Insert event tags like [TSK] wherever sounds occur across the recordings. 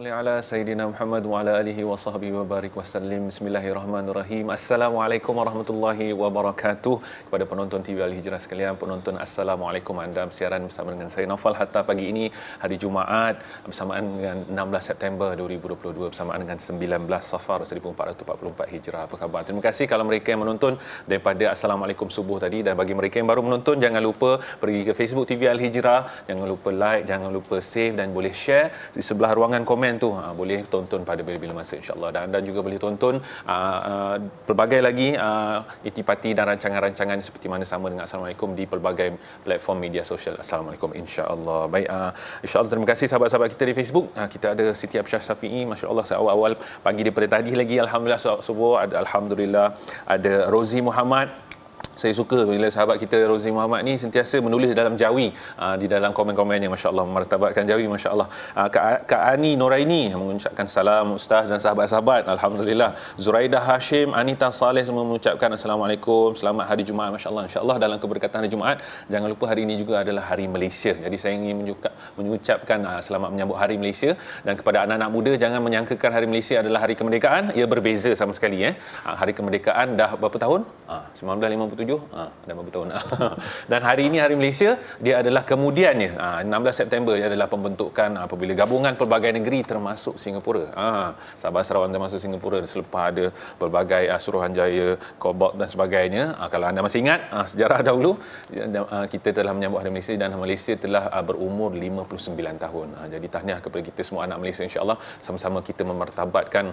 salli ala sayidina Muhammad wa ala alihi wa sahbihi wa barik wa sallim. Bismillahirrahmanirrahim. Assalamualaikum warahmatullahi wabarakatuh kepada penonton TV Al Hijrah sekalian, penonton assalamualaikum anda siaran bersama dengan saya Nofal Hatta pagi ini hari Jumaat bersama dengan 16 September 2022 bersama dengan 19 Safar 1444 Hijrah. Apa khabar? Terima kasih kalau mereka yang menonton daripada assalamualaikum subuh tadi dan bagi mereka yang baru menonton jangan lupa pergi ke Facebook TV Al Hijrah, jangan lupa like, jangan lupa save dan boleh share di sebelah ruangan komen Man tu ha, boleh tonton pada bila-bila masa insyaAllah dan anda juga boleh tonton ha, ha, pelbagai lagi ha, itipati dan rancangan-rancangan seperti mana sama dengan Assalamualaikum di pelbagai platform media sosial Assalamualaikum insyaAllah baik ha, insyaAllah terima kasih sahabat-sahabat kita di Facebook ha, kita ada Siti Absyah Safi'i MasyaAllah awal-awal pagi daripada tadi lagi Alhamdulillah subuh ada, Alhamdulillah ada Rosie Muhammad saya suka bila sahabat kita Rozi Muhammad ni sentiasa menulis dalam jawi uh, di dalam komen-komennya masya-Allah martabatkan jawi masya-Allah. Ah, Kak, Ani Noraini mengucapkan salam ustaz dan sahabat-sahabat alhamdulillah. Zuraida Hashim, Anita Saleh semua mengucapkan assalamualaikum, selamat hari Jumaat masya-Allah. Insya-Allah dalam keberkatan hari Jumaat. Jangan lupa hari ini juga adalah hari Malaysia. Jadi saya ingin mengucapkan uh, selamat menyambut hari Malaysia dan kepada anak-anak muda jangan menyangkakan hari Malaysia adalah hari kemerdekaan. Ia berbeza sama sekali eh. Uh, hari kemerdekaan dah berapa tahun? Ah 1950 97 ha, ah, dah berapa tahun [LAUGHS] dan hari ini hari Malaysia dia adalah kemudiannya ha, ah, 16 September dia adalah pembentukan ah, apabila gabungan pelbagai negeri termasuk Singapura ha, Sabah Sarawak termasuk Singapura selepas ada pelbagai uh, Suruhanjaya Kobok dan sebagainya ha, kalau anda masih ingat ha, sejarah dahulu ha, kita telah menyambut hari Malaysia dan Malaysia telah ha, berumur 59 tahun ha, jadi tahniah kepada kita semua anak Malaysia insyaAllah sama-sama kita memertabatkan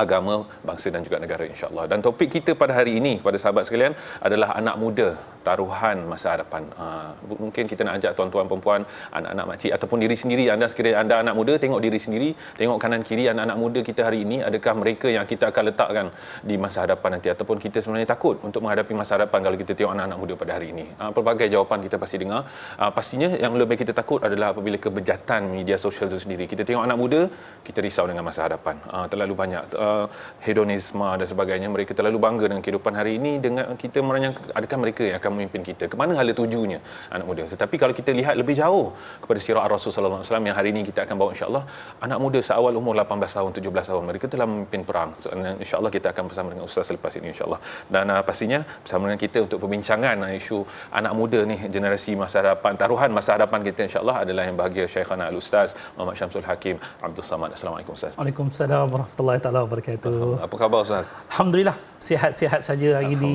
agama, bangsa dan juga negara insyaAllah. Dan topik kita pada hari ini kepada sahabat sekalian adalah anak muda taruhan masa hadapan. Uh, mungkin kita nak ajak tuan-tuan, perempuan, anak-anak makcik ataupun diri sendiri. Anda sekiranya anda anak muda, tengok diri sendiri, tengok kanan kiri anak-anak muda kita hari ini. Adakah mereka yang kita akan letakkan di masa hadapan nanti? Ataupun kita sebenarnya takut untuk menghadapi masa hadapan kalau kita tengok anak-anak muda pada hari ini? Uh, pelbagai jawapan kita pasti dengar. Uh, pastinya yang lebih kita takut adalah apabila kebejatan media sosial itu sendiri. Kita tengok anak muda, kita risau dengan masa hadapan. Uh, terlalu banyak uh, hedonisme dan sebagainya mereka terlalu bangga dengan kehidupan hari ini dengan kita merancang adakah mereka yang akan memimpin kita ke mana hala tujuannya anak muda tetapi kalau kita lihat lebih jauh kepada sirah Rasul sallallahu alaihi wasallam yang hari ini kita akan bawa insyaallah anak muda seawal umur 18 tahun 17 tahun mereka telah memimpin perang so, insyaallah kita akan bersama dengan ustaz selepas ini insyaallah dan uh, pastinya bersama dengan kita untuk perbincangan uh, isu anak muda ni generasi masa hadapan taruhan masa hadapan kita insyaallah adalah yang bahagia Syekhana Al-Ustaz Muhammad Syamsul Hakim Abdul Samad Assalamualaikum Ustaz Waalaikumsalam warahmatullahi taala wabarakatuh. Apa khabar Ustaz? Alhamdulillah, sihat-sihat saja hari ini.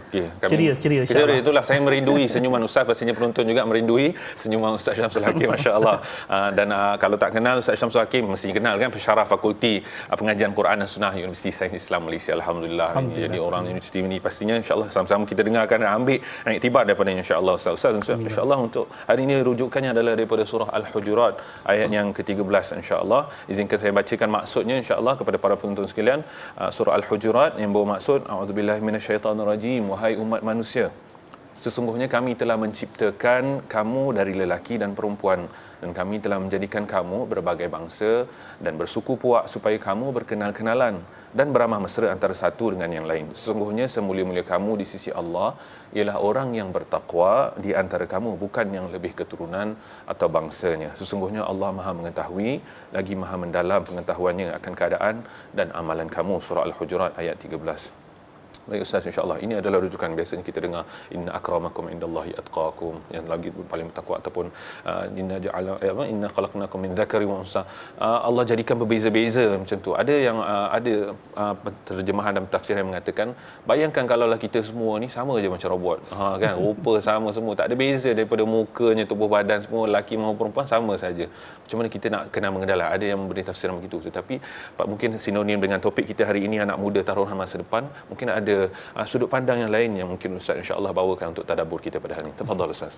Okey, kami ceria, ceria, ceria, ceria itulah saya merindui senyuman Ustaz, pastinya penonton juga merindui senyuman Ustaz Syamsul Hakim, masya-Allah. Ah, dan ah, kalau tak kenal Ustaz Syamsul Hakim, mesti kenal kan pensyarah fakulti ah, pengajian Quran dan Sunnah Universiti Sains Islam Malaysia. Alhamdulillah. Alhamdulillah. Jadi orang universiti ini pastinya insya-Allah sama-sama kita dengarkan dan ambil Tiba daripada insya-Allah Ustaz. Ustaz, Ustaz insya-Allah untuk hari ini rujukannya adalah daripada surah Al-Hujurat ayat yang ke-13 insya-Allah. Izinkan saya bacakan maksudnya insya-Allah kepada para penonton tuan-tuan sekalian, ah, surah Al-Hujurat yang bermaksud a'udzubillahi minasyaitonirrajim wahai umat manusia sesungguhnya kami telah menciptakan kamu dari lelaki dan perempuan dan kami telah menjadikan kamu berbagai bangsa dan bersuku puak supaya kamu berkenal-kenalan dan beramah mesra antara satu dengan yang lain. Sesungguhnya semulia-mulia kamu di sisi Allah ialah orang yang bertakwa di antara kamu bukan yang lebih keturunan atau bangsanya. Sesungguhnya Allah Maha mengetahui lagi Maha mendalam pengetahuannya akan keadaan dan amalan kamu. Surah Al-Hujurat ayat 13. Baik Ustaz insyaAllah Ini adalah rujukan Biasanya kita dengar Inna akramakum Allahi atqakum Yang lagi paling bertakwa Ataupun ah, Inna ja'ala Ya, Inna khalaqnakum min zakari wa unsa ah, Allah jadikan berbeza-beza Macam tu Ada yang ah, Ada Terjemahan dan tafsir yang mengatakan Bayangkan kalaulah kita semua ni Sama je macam robot ha, kan? [LAUGHS] Rupa sama semua Tak ada beza Daripada mukanya Tubuh badan semua laki, maupun perempuan Sama saja. Macam mana kita nak kena mengendala lah. Ada yang memberi tafsiran begitu Tetapi Mungkin sinonim dengan topik kita hari ini Anak muda taruhan masa depan Mungkin ada uh, sudut pandang yang lain yang mungkin Ustaz insyaAllah bawakan untuk tadabur kita pada hari ini. Tafadhal Ustaz.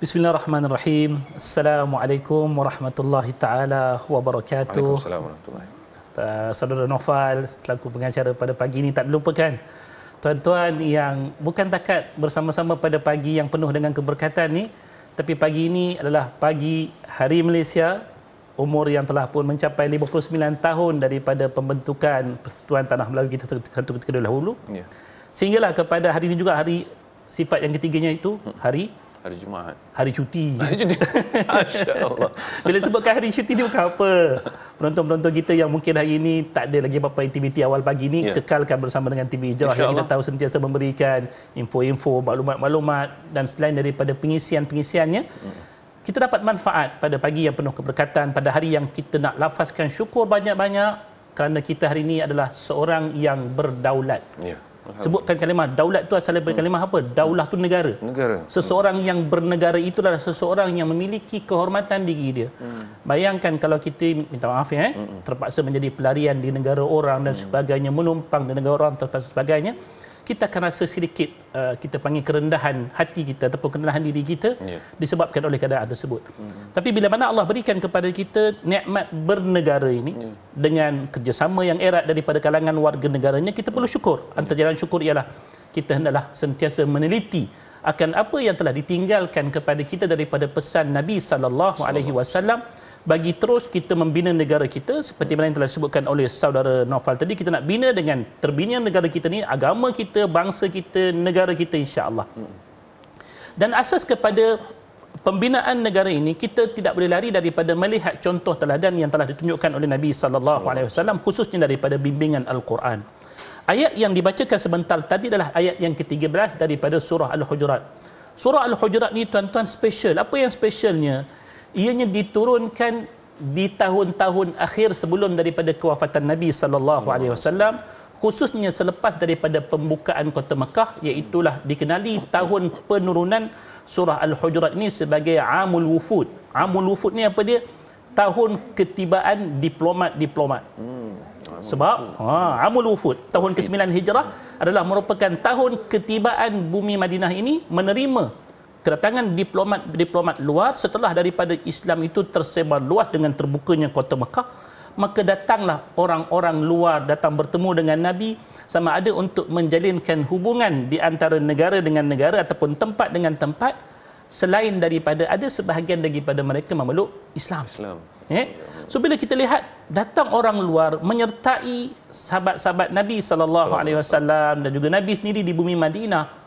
Bismillahirrahmanirrahim. Assalamualaikum warahmatullahi ta'ala wabarakatuh. Waalaikumsalam warahmatullahi wabarakatuh. Uh, Saudara Novel, selaku pengacara pada pagi ini, tak lupakan. Tuan-tuan yang bukan takat bersama-sama pada pagi yang penuh dengan keberkatan ni, tapi pagi ini adalah pagi Hari Malaysia, umur yang telah pun mencapai 59 tahun daripada pembentukan Persatuan Tanah Melayu kita satu ketika dahulu. Ya. Sehinggalah kepada hari ini juga hari sifat yang ketiganya itu hmm. hari hari Jumaat. Hari cuti. [LAUGHS] Hari cuti. Masya-Allah. Bila sebutkan hari cuti ni bukan apa. Penonton-penonton kita yang mungkin hari ini tak ada lagi apa-apa aktiviti awal pagi ni ya. kekalkan bersama dengan TV Hijrah yang kita tahu sentiasa memberikan info-info, maklumat-maklumat dan selain daripada pengisian-pengisiannya. Hmm kita dapat manfaat pada pagi yang penuh keberkatan, pada hari yang kita nak lafazkan syukur banyak-banyak kerana kita hari ini adalah seorang yang berdaulat. Ya. Sebutkan kalimah daulat tu asalnya daripada hmm. kalimah apa? Daulah tu negara. Negara. Seseorang yang bernegara itulah seseorang yang memiliki kehormatan diri dia. Hmm. Bayangkan kalau kita minta maaf ya, eh, hmm. terpaksa menjadi pelarian di negara orang dan hmm. sebagainya, menumpang di negara orang terpaksa sebagainya kita akan rasa sedikit uh, kita panggil kerendahan hati kita ataupun kerendahan diri kita yeah. disebabkan oleh keadaan tersebut. Mm-hmm. Tapi bila mana Allah berikan kepada kita nikmat bernegara ini yeah. dengan kerjasama yang erat daripada kalangan warga negaranya kita perlu syukur. Ya. Antara jalan syukur ialah kita hendaklah sentiasa meneliti akan apa yang telah ditinggalkan kepada kita daripada pesan Nabi sallallahu alaihi wasallam bagi terus kita membina negara kita seperti mana yang telah disebutkan oleh saudara Noval tadi kita nak bina dengan terbina negara kita ni agama kita bangsa kita negara kita insya-Allah. Dan asas kepada pembinaan negara ini kita tidak boleh lari daripada melihat contoh teladan yang telah ditunjukkan oleh Nabi sallallahu alaihi wasallam khususnya daripada bimbingan al-Quran. Ayat yang dibacakan sebentar tadi adalah ayat yang ke-13 daripada surah Al-Hujurat. Surah Al-Hujurat ni tuan-tuan special. Apa yang specialnya? ianya diturunkan di tahun-tahun akhir sebelum daripada kewafatan Nabi sallallahu alaihi wasallam khususnya selepas daripada pembukaan kota Mekah iaitu dikenali tahun penurunan surah al-hujurat ini sebagai amul wufud amul wufud ni apa dia tahun ketibaan diplomat-diplomat hmm. sebab ha amul wufud tahun ke-9 Hijrah adalah merupakan tahun ketibaan bumi Madinah ini menerima kedatangan diplomat-diplomat luar setelah daripada Islam itu tersebar luas dengan terbukanya kota Mekah maka datanglah orang-orang luar datang bertemu dengan Nabi sama ada untuk menjalinkan hubungan di antara negara dengan negara ataupun tempat dengan tempat selain daripada ada sebahagian daripada mereka memeluk Islam. Islam. Yeah. So bila kita lihat datang orang luar menyertai sahabat-sahabat Nabi sallallahu alaihi wasallam dan juga Nabi sendiri di bumi Madinah,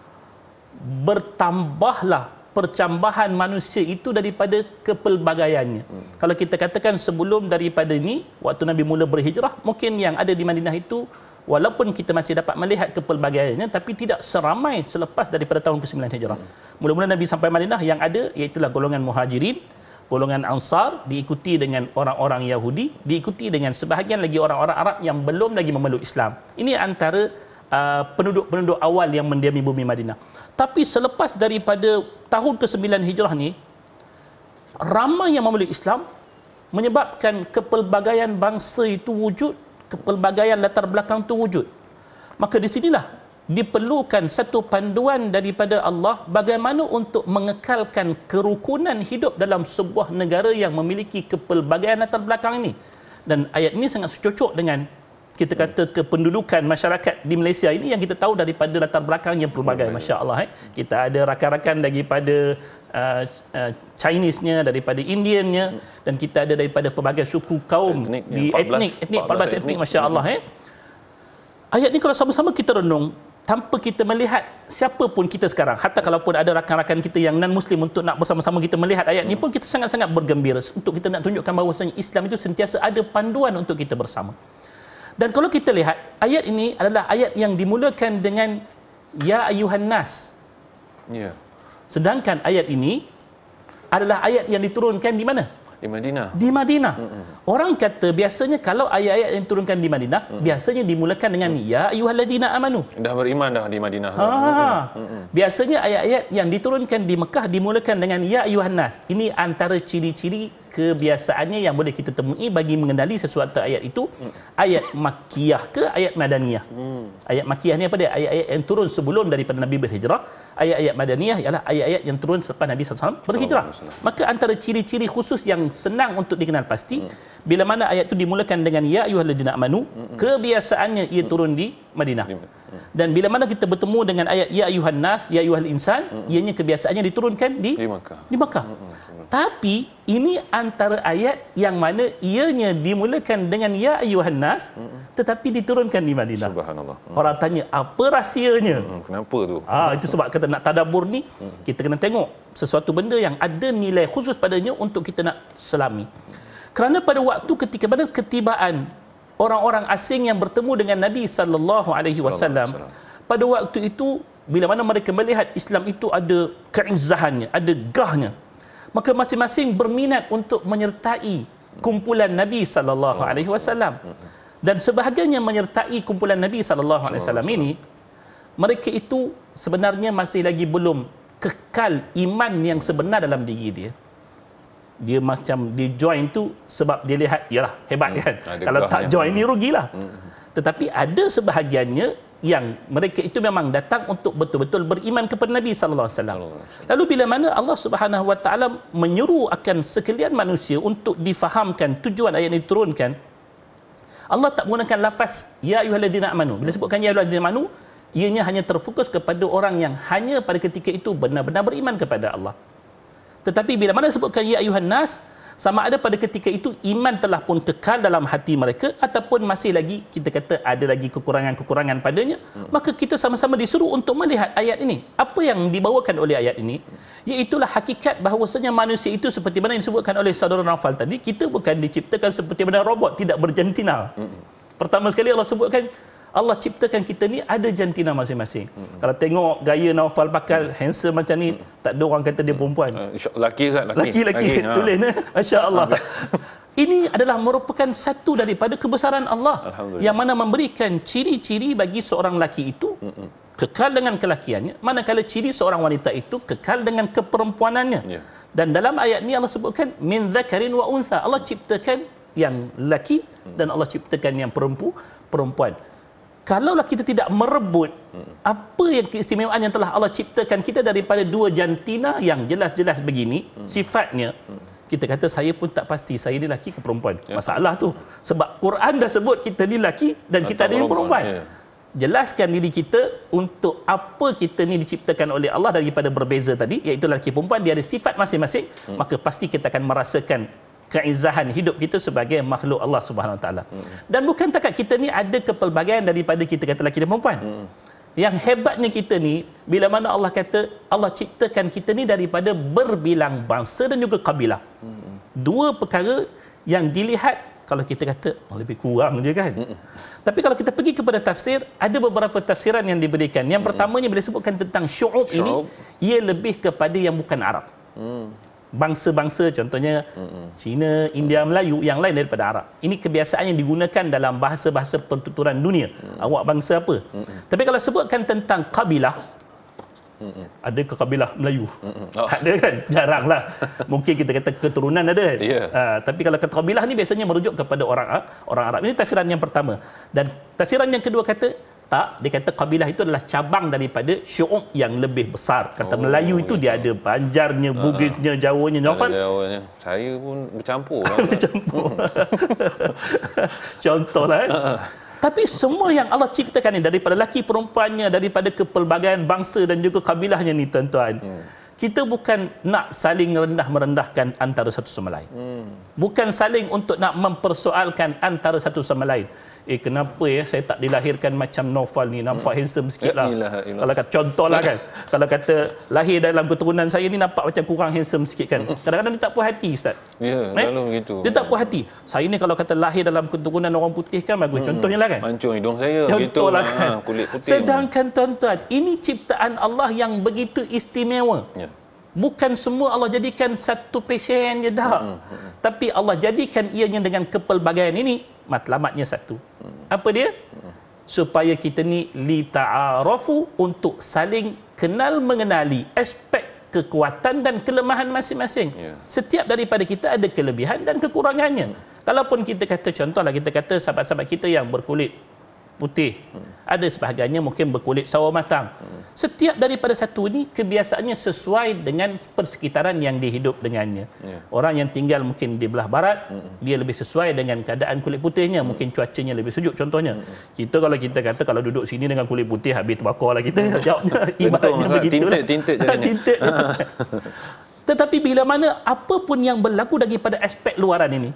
bertambahlah percambahan manusia itu daripada kepelbagaiannya. Hmm. Kalau kita katakan sebelum daripada ini, waktu Nabi mula berhijrah, mungkin yang ada di Madinah itu, walaupun kita masih dapat melihat kepelbagaiannya, tapi tidak seramai selepas daripada tahun ke-9 hijrah. Hmm. Mula-mula Nabi sampai Madinah, yang ada iaitulah golongan muhajirin, golongan ansar, diikuti dengan orang-orang Yahudi, diikuti dengan sebahagian lagi orang-orang Arab yang belum lagi memeluk Islam. Ini antara Uh, penduduk-penduduk awal yang mendiami bumi Madinah. Tapi selepas daripada tahun ke-9 Hijrah ni ramai yang memeluk Islam menyebabkan kepelbagaian bangsa itu wujud, kepelbagaian latar belakang itu wujud. Maka di sinilah diperlukan satu panduan daripada Allah bagaimana untuk mengekalkan kerukunan hidup dalam sebuah negara yang memiliki kepelbagaian latar belakang ini. Dan ayat ini sangat secocok dengan kita kata kependudukan masyarakat di Malaysia ini yang kita tahu daripada latar belakang yang pelbagai oh, masya-Allah eh kita ada rakan-rakan daripada uh, uh, Chinese-nya daripada Indian-nya dan kita ada daripada pelbagai suku kaum etnik, di 14, etnik etnik 14, 14 etnik, etnik masya-Allah eh ayat ini kalau sama-sama kita renung tanpa kita melihat siapapun kita sekarang hatta pun ada rakan-rakan kita yang non muslim untuk nak bersama-sama kita melihat ayat ini hmm. pun kita sangat-sangat bergembira untuk kita nak tunjukkan bahawa Islam itu sentiasa ada panduan untuk kita bersama dan kalau kita lihat ayat ini adalah ayat yang dimulakan dengan ya ayuhan nas. Ya. Yeah. Sedangkan ayat ini adalah ayat yang diturunkan di mana? Di Madinah. Di Madinah. Mm-mm. Orang kata biasanya kalau ayat-ayat yang diturunkan di Madinah Mm-mm. biasanya dimulakan dengan Mm-mm. ya ayyuhalladzina amanu. Dah beriman dah di Madinah. Ha. ha, ha. Biasanya ayat-ayat yang diturunkan di Mekah dimulakan dengan ya ayuhan nas. Ini antara ciri-ciri kebiasaannya yang boleh kita temui bagi mengenali sesuatu ayat itu hmm. ayat makkiyah ke ayat madaniyah hmm. ayat makkiyah ni apa dia ayat-ayat yang turun sebelum daripada nabi berhijrah ayat-ayat madaniyah ialah ayat-ayat yang turun selepas nabi sallallahu alaihi wasallam berhijrah maka antara ciri-ciri khusus yang senang untuk dikenal pasti hmm. bila mana ayat itu dimulakan dengan ya ayyuhallazina amanu hmm. kebiasaannya ia hmm. turun di madinah hmm. dan bila mana kita bertemu dengan ayat ya ayyuhan nas ya ayyuhal insan hmm. ianya kebiasaannya diturunkan di di Makkah di hmm. hmm. Tapi ini antara ayat yang mana ianya dimulakan dengan ya ayuhan nas mm -mm. tetapi diturunkan di Madinah. Subhanallah. Mm. Orang tanya apa rahsianya? Mm -mm. Kenapa tu? Ah itu sebab kata nak tadabbur ni mm. kita kena tengok sesuatu benda yang ada nilai khusus padanya untuk kita nak selami. Kerana pada waktu ketika pada ketibaan orang-orang asing yang bertemu dengan Nabi sallallahu alaihi wasallam pada waktu itu bila mana mereka melihat Islam itu ada keizahannya, ada gahnya, maka masing-masing berminat untuk menyertai kumpulan Nabi sallallahu alaihi wasallam hmm. dan sebahagiannya menyertai kumpulan Nabi sallallahu alaihi wasallam ini mereka itu sebenarnya masih lagi belum kekal iman yang sebenar dalam diri dia dia macam dia join tu sebab dia lihat yalah hebat hmm, kan hmm, kalau tak join ni rugilah hmm. tetapi ada sebahagiannya yang mereka itu memang datang untuk betul-betul beriman kepada Nabi sallallahu alaihi wasallam. Lalu bila mana Allah Subhanahu wa taala menyeru akan sekalian manusia untuk difahamkan tujuan ayat ini turunkan Allah tak menggunakan lafaz ya ayyuhallazina amanu. Bila sebutkan ya ayyuhallazina amanu, ianya hanya terfokus kepada orang yang hanya pada ketika itu benar-benar beriman kepada Allah. Tetapi bila mana sebutkan ya ayyuhan nas, sama ada pada ketika itu iman telah pun kekal dalam hati mereka ataupun masih lagi kita kata ada lagi kekurangan-kekurangan padanya maka kita sama-sama disuruh untuk melihat ayat ini apa yang dibawakan oleh ayat ini iaitulah hakikat bahawasanya manusia itu seperti mana yang disebutkan oleh saudara Rafal tadi kita bukan diciptakan seperti mana robot tidak berjantina pertama sekali Allah sebutkan Allah ciptakan kita ni ada jantina masing-masing. Hmm. Kalau tengok gaya Naufal pakal hmm. handsome macam ni, hmm. tak ada orang kata dia perempuan. Hmm. Laki Ustaz, laki. Laki laki, laki ha. tulen eh. Masya-Allah. [LAUGHS] Ini adalah merupakan satu daripada kebesaran Allah yang mana memberikan ciri-ciri bagi seorang laki itu Mm-mm. kekal dengan kelakiannya manakala ciri seorang wanita itu kekal dengan keperempuanannya. Yeah. Dan dalam ayat ni Allah sebutkan min dzakarin wa untha. Allah ciptakan yang laki hmm. dan Allah ciptakan yang perempu, perempuan. Perempuan kalaulah kita tidak merebut apa yang keistimewaan yang telah Allah ciptakan kita daripada dua jantina yang jelas-jelas begini sifatnya kita kata saya pun tak pasti saya ni lelaki ke perempuan ya. masalah tu sebab Quran dah sebut kita ni lelaki dan kita ni perempuan ya. jelaskan diri kita untuk apa kita ni diciptakan oleh Allah daripada berbeza tadi iaitu lelaki perempuan dia ada sifat masing-masing hmm. maka pasti kita akan merasakan keizahan hidup kita sebagai makhluk Allah Subhanahu Wa taala. Hmm. Dan bukan takat kita ni ada kepelbagaian daripada kita kata lelaki dan perempuan. Hmm. Yang hebatnya kita ni bila mana Allah kata Allah ciptakan kita ni daripada berbilang bangsa dan juga kabilah. Hmm. Dua perkara yang dilihat kalau kita kata oh, lebih kurang dia kan. Hmm. Tapi kalau kita pergi kepada tafsir ada beberapa tafsiran yang diberikan. Yang hmm. pertamanya bila sebutkan tentang syu'ub ini ia lebih kepada yang bukan Arab. Hmm bangsa-bangsa contohnya mm-hmm. Cina, India, mm-hmm. Melayu yang lain daripada Arab. Ini kebiasaan yang digunakan dalam bahasa-bahasa pertuturan dunia. Mm-hmm. Awak bangsa apa? Mm-hmm. Tapi kalau sebutkan tentang kabilah Mm-mm. Ada ke kabilah Melayu? Oh. [LAUGHS] Tak ada kan? Jaranglah. Mungkin kita kata keturunan ada kan? Yeah. Uh, tapi kalau kata kabilah ni biasanya merujuk kepada orang, orang Arab. Ini tafsiran yang pertama. Dan tafsiran yang kedua kata, tak dia kata kabilah itu adalah cabang daripada syu'ub yang lebih besar kata oh, Melayu itu dia ya. ada Banjarnya ha, ha. Bugisnya Jawanya Novan Jawanya saya pun bercampur [LAUGHS] bercampur hmm. [LAUGHS] contohlah eh. Ha, tapi semua yang Allah ciptakan ni daripada lelaki perempuannya daripada kepelbagaian bangsa dan juga kabilahnya ni tuan-tuan hmm. Kita bukan nak saling rendah merendahkan antara satu sama lain. Hmm. Bukan saling untuk nak mempersoalkan antara satu sama lain eh kenapa ya saya tak dilahirkan macam Novel ni nampak hmm. handsome sikit lah eh, kalau kata contoh lah kan kalau kata lahir dalam keturunan saya ni nampak macam kurang handsome sikit kan hmm. kadang-kadang dia tak puas hati Ustaz ya yeah, selalu begitu dia tak puas hati saya ni kalau kata lahir dalam keturunan orang putih kan bagus hmm. contohnya lah kan mancung hidung saya contoh lah ha, kan ha, kulit putih sedangkan tuan-tuan ini ciptaan Allah yang begitu istimewa yeah bukan semua Allah jadikan satu pesen je dah. Hmm. Tapi Allah jadikan ianya dengan kepelbagaian ini, matlamatnya satu. Apa dia? Supaya kita ni li ta'arafu untuk saling kenal mengenali aspek kekuatan dan kelemahan masing-masing. Yeah. Setiap daripada kita ada kelebihan dan kekurangannya. Mm. Kalaupun kita kata contohlah kita kata sahabat-sahabat kita yang berkulit putih. Ada sebahagiannya mungkin berkulit sawo matang. Setiap daripada satu ini kebiasaannya sesuai dengan persekitaran yang dihidup dengannya. Ya. Orang yang tinggal mungkin di belah barat, hmm. dia lebih sesuai dengan keadaan kulit putihnya. Mungkin hmm. cuacanya lebih sejuk contohnya. Hmm. Kita kalau kita kata kalau duduk sini dengan kulit putih habis terbakar [LAUGHS] [LAUGHS] ha, lah kita. Ibaratnya begitu lah. Tintik, tintik jadinya. Tetapi bila mana apapun yang berlaku daripada aspek luaran ini,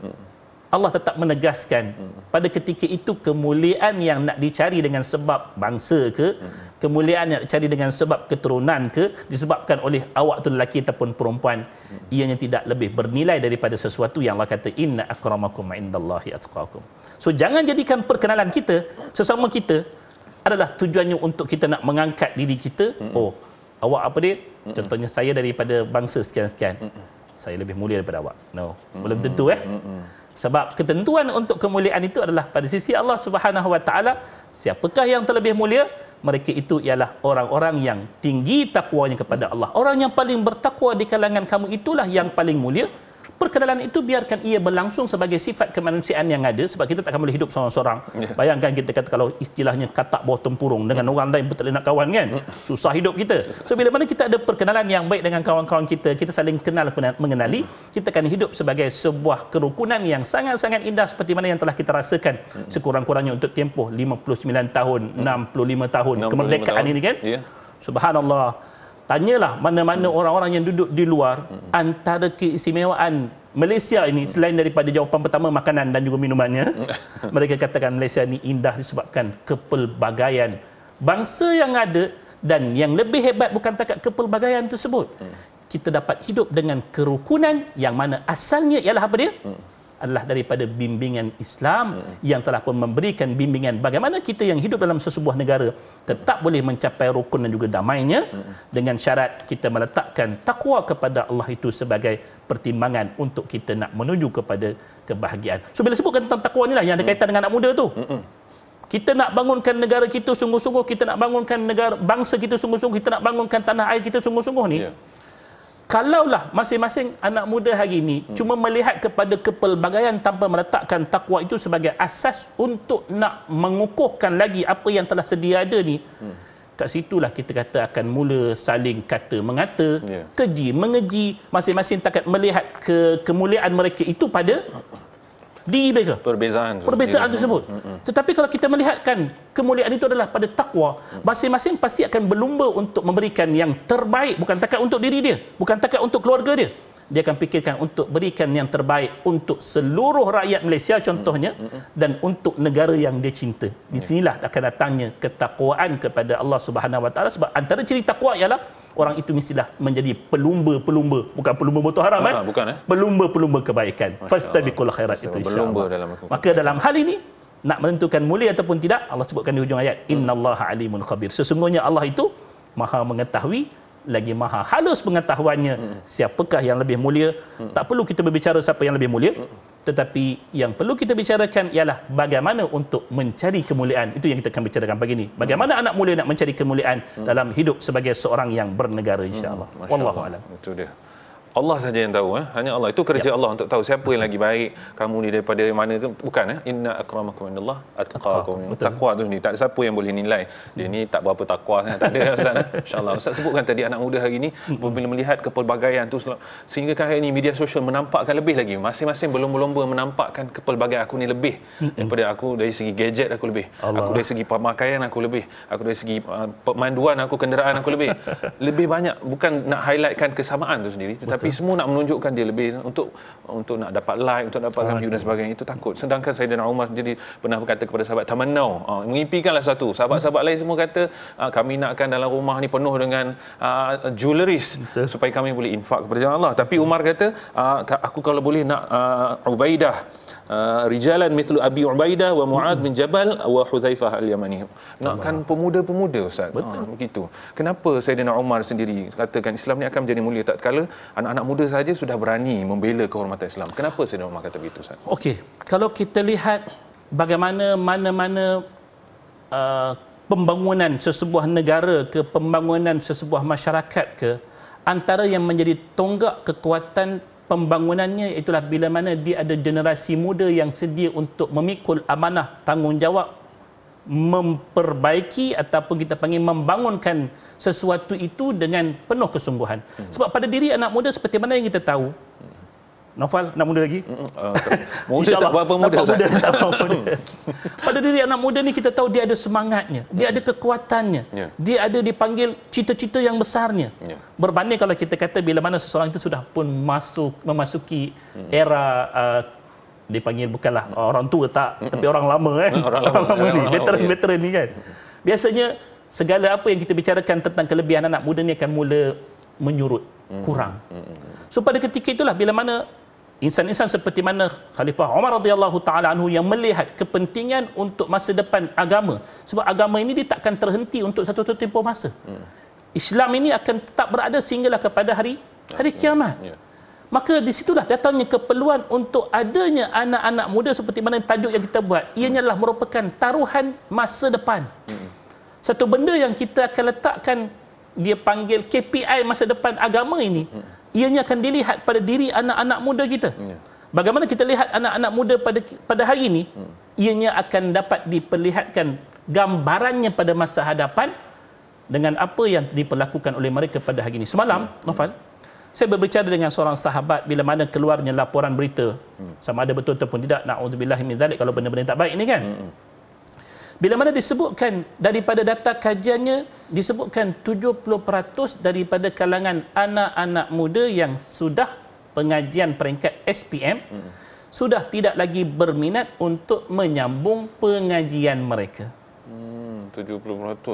Allah tetap menegaskan pada ketika itu kemuliaan yang nak dicari dengan sebab bangsa ke kemuliaan yang nak dicari dengan sebab keturunan ke disebabkan oleh awak tu lelaki ataupun perempuan ianya tidak lebih bernilai daripada sesuatu yang Allah kata inna akramakum indallahi atqakum so jangan jadikan perkenalan kita sesama kita adalah tujuannya untuk kita nak mengangkat diri kita oh awak apa dia contohnya saya daripada bangsa sekian-sekian saya lebih mulia daripada awak no belum tentu eh sebab ketentuan untuk kemuliaan itu adalah pada sisi Allah Subhanahu Wa Taala. Siapakah yang terlebih mulia? Mereka itu ialah orang-orang yang tinggi takwanya kepada Allah. Orang yang paling bertakwa di kalangan kamu itulah yang paling mulia perkenalan itu biarkan ia berlangsung sebagai sifat kemanusiaan yang ada sebab kita takkan boleh hidup seorang-seorang yeah. bayangkan kita kata kalau istilahnya katak bawah tempurung dengan mm. orang lain betul nak kawan kan mm. susah hidup kita so bila mana kita ada perkenalan yang baik dengan kawan-kawan kita kita saling kenal mengenali kita akan hidup sebagai sebuah kerukunan yang sangat-sangat indah seperti mana yang telah kita rasakan hmm. sekurang-kurangnya untuk tempoh 59 tahun 65 hmm. tahun 65 kemerdekaan tahun. ini kan yeah. subhanallah tanyalah mana-mana hmm. orang-orang yang duduk di luar hmm. antara keistimewaan Malaysia ini hmm. selain daripada jawapan pertama makanan dan juga minumannya [LAUGHS] mereka katakan Malaysia ini indah disebabkan kepelbagaian bangsa yang ada dan yang lebih hebat bukan takat kepelbagaian tersebut kita dapat hidup dengan kerukunan yang mana asalnya ialah apa dia adalah daripada bimbingan Islam yang telah pun memberikan bimbingan bagaimana kita yang hidup dalam sesebuah negara tetap boleh mencapai rukun dan juga damainya dengan syarat kita meletakkan takwa kepada Allah itu sebagai pertimbangan untuk kita nak menuju kepada kebahagiaan. So bila sebutkan tentang takwa inilah yang ada kaitan dengan anak muda tu. Kita nak bangunkan negara kita sungguh-sungguh, kita nak bangunkan negara bangsa kita sungguh-sungguh, kita nak bangunkan tanah air kita sungguh-sungguh ni. Yeah kalaulah masing-masing anak muda hari ini hmm. cuma melihat kepada kepelbagaian tanpa meletakkan takwa itu sebagai asas untuk nak mengukuhkan lagi apa yang telah sedia ada ni hmm. kat situlah kita kata akan mula saling kata mengata yeah. keji mengeji masing-masing takat melihat ke kemuliaan mereka itu pada di mereka perbezaan perbezaan tersebut mm -hmm. tetapi kalau kita melihatkan kemuliaan itu adalah pada takwa mm. masing-masing pasti akan berlumba untuk memberikan yang terbaik bukan takat untuk diri dia bukan takat untuk keluarga dia dia akan fikirkan untuk berikan yang terbaik untuk seluruh rakyat Malaysia contohnya mm -hmm. dan untuk negara yang dia cinta ya. di sinilah akan datangnya ketakwaan kepada Allah Subhanahu Wa Taala sebab antara ciri takwa ialah orang itu mestilah menjadi pelumba-pelumba bukan pelumba botol haram ha, kan bukan, eh? pelumba-pelumba kebaikan fastabiqul khairat itu insyaallah dalam maka dalam hal ini nak menentukan mulia ataupun tidak Allah sebutkan di hujung ayat hmm. innallaha alimun khabir sesungguhnya Allah itu maha mengetahui lagi maha halus pengetahuannya hmm. siapakah yang lebih mulia hmm. tak perlu kita berbicara siapa yang lebih mulia tetapi yang perlu kita bicarakan ialah bagaimana untuk mencari kemuliaan itu yang kita akan bicarakan pagi ini bagaimana hmm. anak mulia nak mencari kemuliaan hmm. dalam hidup sebagai seorang yang bernegara insyaallah hmm. wallahu alam itu dia Allah saja yang tahu eh? hanya Allah itu kerja yep. Ya. Allah untuk tahu siapa yang lagi baik kamu ni daripada mana ke bukan eh inna akramakum indallah atqakum takwa tu ni tak ada siapa yang boleh nilai dia hmm. ni tak berapa takwa sangat tak ada [LAUGHS] ustaz eh? insyaallah ustaz sebutkan tadi anak muda hari ni hmm. bila melihat kepelbagaian tu sehingga kan hari ni media sosial menampakkan lebih lagi masing-masing belum berlomba menampakkan kepelbagaian aku ni lebih hmm. daripada aku dari segi gadget aku lebih Allah. aku dari segi pemakaian aku lebih aku dari segi uh, pemanduan aku kenderaan aku lebih [LAUGHS] lebih banyak bukan nak highlightkan kesamaan tu sendiri tetapi tapi semua nak menunjukkan dia lebih untuk untuk nak dapat like, untuk dapat view dan sebagainya. Itu takut. Sedangkan Saidina Umar jadi pernah berkata kepada sahabat Tamannau, uh, ah, mengimpikanlah satu. Sahabat-sahabat lain semua kata, uh, kami nakkan dalam rumah ni penuh dengan uh, ah, jewelries Betul. supaya kami boleh infak kepada Allah. Tapi Umar kata, uh, aku kalau boleh nak uh, Ubaidah. Ah, rijalan mithlu Abi Ubaidah wa Muad bin Jabal wa Huzaifah al-Yamani. Nak kan pemuda-pemuda ustaz. Ah, Betul. Ha, begitu. Kenapa Saidina Umar sendiri katakan Islam ni akan menjadi mulia tak kala anak-anak muda saja sudah berani membela kehormatan Islam. Kenapa Saidina Umar kata begitu ustaz? Okey. Kalau kita lihat bagaimana mana-mana uh, pembangunan sesebuah negara ke pembangunan sesebuah masyarakat ke antara yang menjadi tonggak kekuatan pembangunannya itulah bila mana dia ada generasi muda yang sedia untuk memikul amanah tanggungjawab memperbaiki ataupun kita panggil membangunkan sesuatu itu dengan penuh kesungguhan. Hmm. Sebab pada diri anak muda seperti mana yang kita tahu, Nofal, anak muda lagi? Uh, muda [LAUGHS] tak berapa muda. muda, muda. [LAUGHS] Mm. Pada diri anak muda ni kita tahu dia ada semangatnya. Dia ada kekuatannya. Yeah. Dia ada dipanggil cita-cita yang besarnya. Yeah. Berbanding kalau kita kata bila mana seseorang itu sudah pun masuk memasuki era... Uh, dipanggil bukanlah orang tua tak mm tapi orang lama kan orang lama, [LAUGHS] orang lama ni veteran-veteran ya. ni kan biasanya segala apa yang kita bicarakan tentang kelebihan anak muda ni akan mula menyurut kurang so pada ketika itulah bila mana insan-insan seperti mana Khalifah Umar radhiyallahu taala anhu yang melihat kepentingan untuk masa depan agama sebab agama ini dia takkan terhenti untuk satu tempoh masa. Hmm. Islam ini akan tetap berada sehinggalah kepada hari hari ya, kiamat. Hmm. Ya. Yeah. Maka di situlah datangnya keperluan untuk adanya anak-anak muda seperti mana tajuk yang kita buat. Hmm. Ianya adalah merupakan taruhan masa depan. Hmm. Satu benda yang kita akan letakkan dia panggil KPI masa depan agama ini. Hmm ianya akan dilihat pada diri anak-anak muda kita. Ya. Bagaimana kita lihat anak-anak muda pada pada hari ini, hmm. ianya akan dapat diperlihatkan gambarannya pada masa hadapan dengan apa yang diperlakukan oleh mereka pada hari ini. Semalam, hmm. Nofal, saya berbicara dengan seorang sahabat bila mana keluarnya laporan berita, hmm. sama ada betul ataupun tidak, na'udzubillahimin zalik, kalau benda-benda tak baik ini kan. Hmm. hmm. Bila mana disebutkan daripada data kajiannya disebutkan 70% daripada kalangan anak-anak muda yang sudah pengajian peringkat SPM hmm. sudah tidak lagi berminat untuk menyambung pengajian mereka. Hmm 70%. 70%.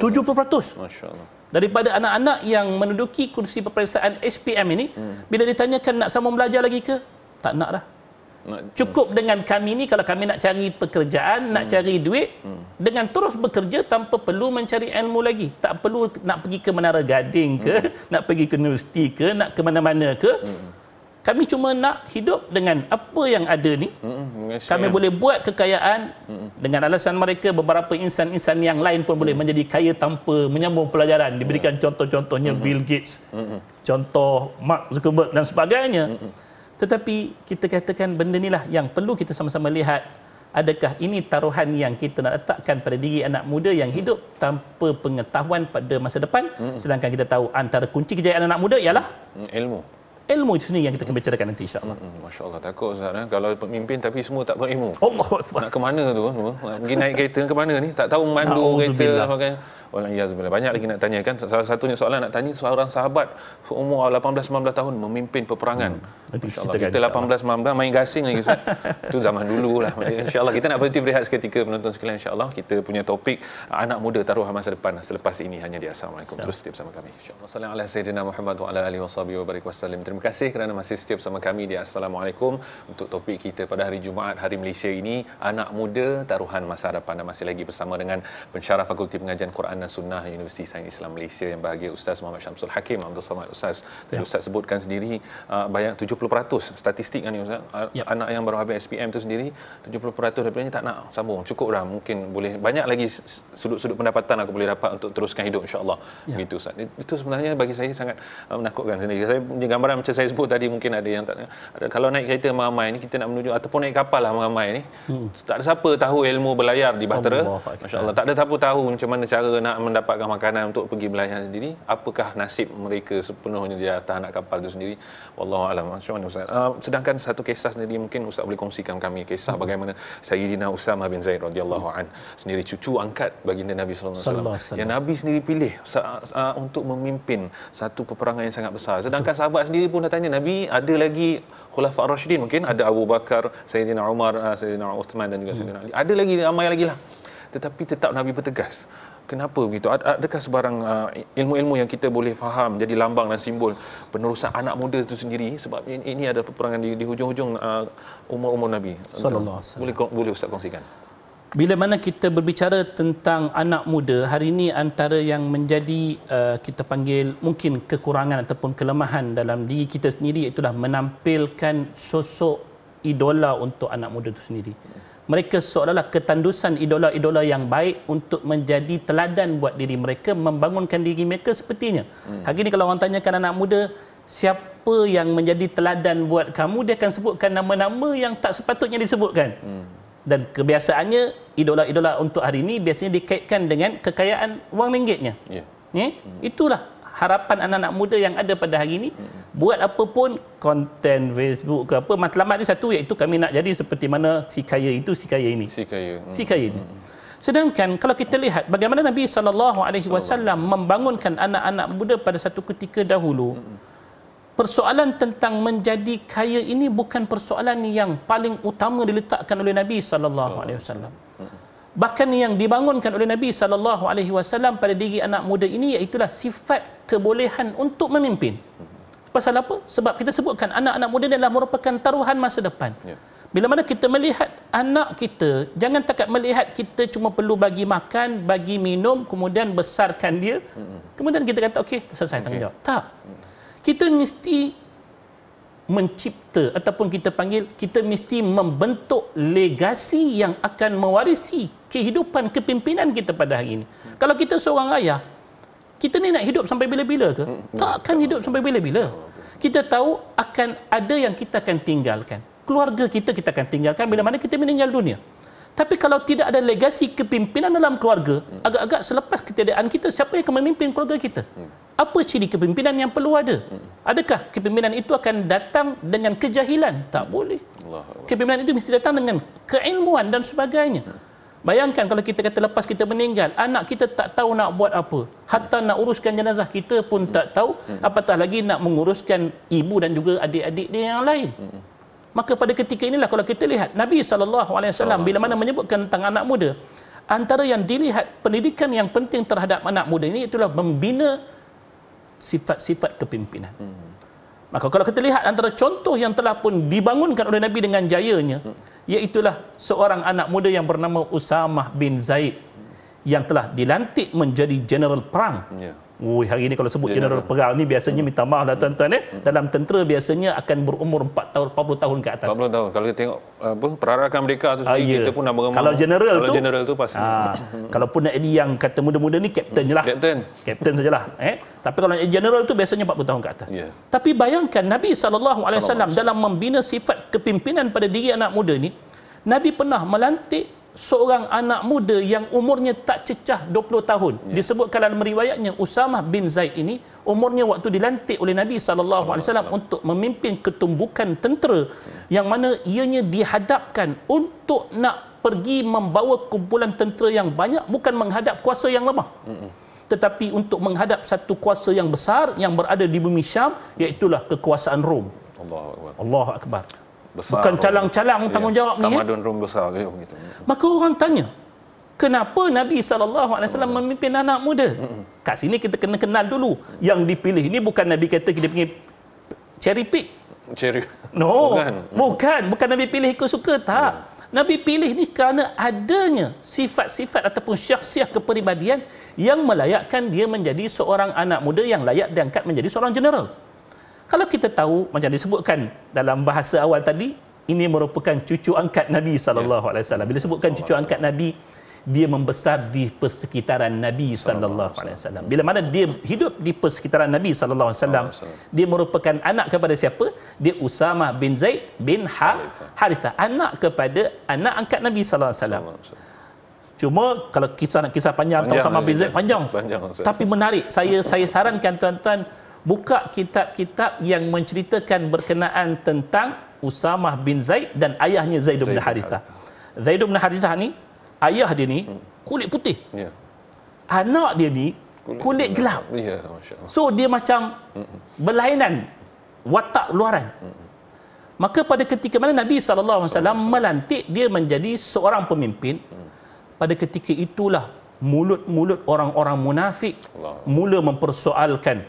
Masya-Allah. Daripada anak-anak yang menduduki kursi peperiksaan SPM ini hmm. bila ditanyakan nak sambung belajar lagi ke? Tak nak dah. Hmm. Cukup hmm. dengan kami ni kalau kami nak cari pekerjaan, hmm. nak cari duit hmm. dengan terus bekerja tanpa perlu mencari ilmu lagi. Tak perlu nak pergi ke Menara Gading ke, hmm. [LAUGHS] nak pergi ke universiti ke, nak ke mana-mana ke. Hmm. Kami cuma nak hidup dengan apa yang ada ni. Hmm. hmm. Kami boleh buat kekayaan hmm, hmm. dengan alasan mereka beberapa insan-insan yang lain pun hmm. boleh menjadi kaya tanpa menyambung pelajaran. Diberikan contoh-contohnya hmm. Bill Gates, hmm. contoh Mark Zuckerberg dan sebagainya. Hmm. Tetapi kita katakan benda inilah yang perlu kita sama-sama lihat adakah ini taruhan yang kita nak letakkan pada diri anak muda yang hidup tanpa pengetahuan pada masa depan hmm. sedangkan kita tahu antara kunci kejayaan anak muda ialah hmm, ilmu ilmu itu sendiri yang kita akan bicarakan nanti insyaAllah hmm, hmm, Masya Allah takut Ustaz eh? kalau pemimpin tapi semua tak berilmu Allah nak ke mana tu eh? pergi naik kereta ke mana ni tak tahu mandu kereta sebenarnya banyak lagi nak tanyakan salah satunya soalan nak tanya seorang sahabat seumur 18-19 tahun memimpin peperangan hmm. kita 18-19 kan. main gasing lagi [LAUGHS] tu zaman dulu lah Insya Allah kita nak berhenti berehat seketika penonton sekalian Allah kita punya topik anak muda taruh masa depan selepas ini hanya di Assalamualaikum terus setiap bersama kami insyaAllah Assalamualaikum warahmatullahi wabarakatuh terima kasih kerana masih setiap sama kami di Assalamualaikum untuk topik kita pada hari Jumaat Hari Malaysia ini anak muda taruhan masa hadapan dan masih lagi bersama dengan pensyarah Fakulti Pengajian Quran dan Sunnah Universiti Sains Islam Malaysia yang bahagia Ustaz Muhammad Syamsul Hakim Abdul Samad ya. Ustaz tadi ya. Ustaz sebutkan sendiri uh, banyak 70% statistik kan Ustaz uh, ya. anak yang baru habis SPM tu sendiri 70% daripadanya tak nak sambung cukup dah mungkin boleh banyak lagi sudut-sudut pendapatan aku boleh dapat untuk teruskan hidup insyaAllah ya. begitu Ustaz itu sebenarnya bagi saya sangat uh, menakutkan sendiri saya punya gambaran macam saya sebut tadi mungkin ada yang tak ada kalau naik kereta ramai ni kita nak menuju ataupun naik kapal lah ramai ni hmm. tak ada siapa tahu ilmu berlayar di bahtera masya tak ada siapa tahu macam mana cara nak mendapatkan makanan untuk pergi berlayar sendiri apakah nasib mereka sepenuhnya di atas anak kapal itu sendiri wallahu alam masya ustaz uh, sedangkan satu kisah sendiri mungkin ustaz boleh kongsikan kami kisah hmm. bagaimana Sayyidina Usamah bin Zaid radhiyallahu an sendiri cucu angkat baginda Nabi sallallahu alaihi wasallam yang Nabi sendiri pilih uh, untuk memimpin satu peperangan yang sangat besar sedangkan Betul. sahabat sendiri pun dah tanya Nabi ada lagi Khulafa Ar-Rashidin mungkin ada Abu Bakar, Sayyidina Umar, ah, Sayyidina Uthman dan juga hmm. Sayyidina Ali. Ada lagi ramai lagi lah. Tetapi tetap Nabi bertegas. Kenapa begitu? Adakah sebarang ah, ilmu-ilmu yang kita boleh faham jadi lambang dan simbol penerusan anak muda itu sendiri sebab ini, ada peperangan di, hujung-hujung ah, umur-umur Nabi. Sallallahu alaihi wasallam. Boleh boleh ustaz kongsikan? bila mana kita berbicara tentang anak muda hari ini antara yang menjadi uh, kita panggil mungkin kekurangan ataupun kelemahan dalam diri kita sendiri itulah menampilkan sosok idola untuk anak muda itu sendiri mereka seolah-olah ketandusan idola-idola yang baik untuk menjadi teladan buat diri mereka membangunkan diri mereka sepertinya hmm. hari ini kalau orang tanyakan anak muda siapa yang menjadi teladan buat kamu dia akan sebutkan nama-nama yang tak sepatutnya disebutkan hmm dan kebiasaannya idola-idola untuk hari ini biasanya dikaitkan dengan kekayaan wang ringgitnya. Yeah. Hmm. Yeah? Itulah harapan anak-anak muda yang ada pada hari ini. Yeah. Hmm. Buat apa pun, konten Facebook ke apa, matlamat dia satu iaitu kami nak jadi seperti mana si kaya itu, si kaya ini. Si kaya. Hmm. Si kaya ini. Sedangkan kalau kita lihat bagaimana Nabi SAW membangunkan anak-anak muda pada satu ketika dahulu, mm persoalan tentang menjadi kaya ini bukan persoalan yang paling utama diletakkan oleh Nabi sallallahu alaihi wasallam. Bahkan yang dibangunkan oleh Nabi sallallahu alaihi wasallam pada diri anak muda ini iaitu sifat kebolehan untuk memimpin. Pasal apa? Sebab kita sebutkan anak-anak muda ini adalah merupakan taruhan masa depan. Ya. Bila mana kita melihat anak kita, jangan takat melihat kita cuma perlu bagi makan, bagi minum, kemudian besarkan dia. Hmm. Kemudian kita kata, okey, selesai tanggungjawab. Tak. Tak. Hmm kita mesti mencipta ataupun kita panggil kita mesti membentuk legasi yang akan mewarisi kehidupan kepimpinan kita pada hari ini. Hmm. Kalau kita seorang ayah, kita ni nak hidup sampai bila-bila ke? Hmm. hmm. Tak akan hidup sampai bila-bila. Oh, kita tahu akan ada yang kita akan tinggalkan. Keluarga kita kita akan tinggalkan bila mana kita meninggal dunia. Tapi kalau tidak ada legasi kepimpinan dalam keluarga, hmm. agak-agak selepas ketiadaan kita siapa yang akan memimpin keluarga kita? Hmm apa ciri kepimpinan yang perlu ada hmm. adakah kepimpinan itu akan datang dengan kejahilan tak boleh kepimpinan itu mesti datang dengan keilmuan dan sebagainya hmm. bayangkan kalau kita kata lepas kita meninggal anak kita tak tahu nak buat apa hatta nak uruskan jenazah kita pun hmm. tak tahu apatah lagi nak menguruskan ibu dan juga adik-adik dia yang lain maka pada ketika inilah kalau kita lihat Nabi SAW bila mana menyebutkan tentang anak muda antara yang dilihat pendidikan yang penting terhadap anak muda ini itulah membina sifat-sifat kepimpinan. Hmm. Maka kalau kita lihat antara contoh yang telah pun dibangunkan oleh Nabi dengan jayanya, hmm. iaitulah seorang anak muda yang bernama Usamah bin Zaid hmm. yang telah dilantik menjadi general perang. Yeah. Ui, hari ini kalau sebut general, general lah. perang ni biasanya minta maaf lah hmm. tuan-tuan eh. Dalam tentera biasanya akan berumur 4 tahun 40 tahun ke atas. 40 tahun. Kalau kita tengok apa perarakan mereka tu sendiri ah, ya. kita pun nak meremang. Kalau general kalau tu Kalau general tu pasti. Ah, hmm. kalau pun nak yang kata muda-muda ni kapten lah. Captain, captain sajalah eh. Tapi kalau jadi general tu biasanya 40 tahun ke atas. Yeah. Tapi bayangkan Nabi saw dalam membina sifat kepimpinan pada diri anak muda ni Nabi pernah melantik seorang anak muda yang umurnya tak cecah 20 tahun. Ya. Disebutkan dalam riwayatnya Usamah bin Zaid ini umurnya waktu dilantik oleh Nabi sallallahu alaihi wasallam untuk memimpin ketumbukan tentera ya. yang mana ianya dihadapkan untuk nak pergi membawa kumpulan tentera yang banyak bukan menghadap kuasa yang lemah. Ya tetapi untuk menghadap satu kuasa yang besar yang berada di bumi Syam iaitu kekuasaan Rom. Allahu akbar. Allahu akbar besar bukan calang-calang ya, tanggungjawab ya, ni tamadun rum besar gitu maka orang tanya kenapa nabi saw hmm. memimpin anak muda Mm-mm. kat sini kita kena kenal dulu yang dipilih ni bukan nabi kata kita pergi cherry pick cherry no bukan. bukan bukan nabi pilih ikut suka tak hmm. Nabi pilih ni kerana adanya sifat-sifat ataupun syaksiah kepribadian yang melayakkan dia menjadi seorang anak muda yang layak diangkat menjadi seorang general. Kalau kita tahu macam disebutkan dalam bahasa awal tadi, ini merupakan cucu angkat Nabi sallallahu alaihi wasallam. Bila sebutkan cucu angkat Nabi, dia membesar di persekitaran Nabi sallallahu alaihi wasallam. Bila mana dia hidup di persekitaran Nabi sallallahu alaihi wasallam, dia merupakan anak kepada siapa? Dia Usamah bin Zaid bin ha- Harithah, anak kepada anak angkat Nabi sallallahu alaihi wasallam. Cuma kalau kisah kisah panjang, panjang sama lah bin Zaid panjang. panjang. Tapi menarik. Saya saya sarankan tuan-tuan buka kitab-kitab yang menceritakan berkenaan tentang Usamah bin Zaid dan ayahnya Zaid bin Harithah. Zaid bin Harithah ni ayah dia ni hmm. kulit putih. Yeah. Anak dia ni kulit, kulit gelap. yeah, ya, So dia macam Mm-mm. berlainan watak luaran. Mm-mm. Maka pada ketika mana Nabi SAW melantik dia menjadi seorang pemimpin, hmm. pada ketika itulah mulut-mulut orang-orang munafik Allah. mula mempersoalkan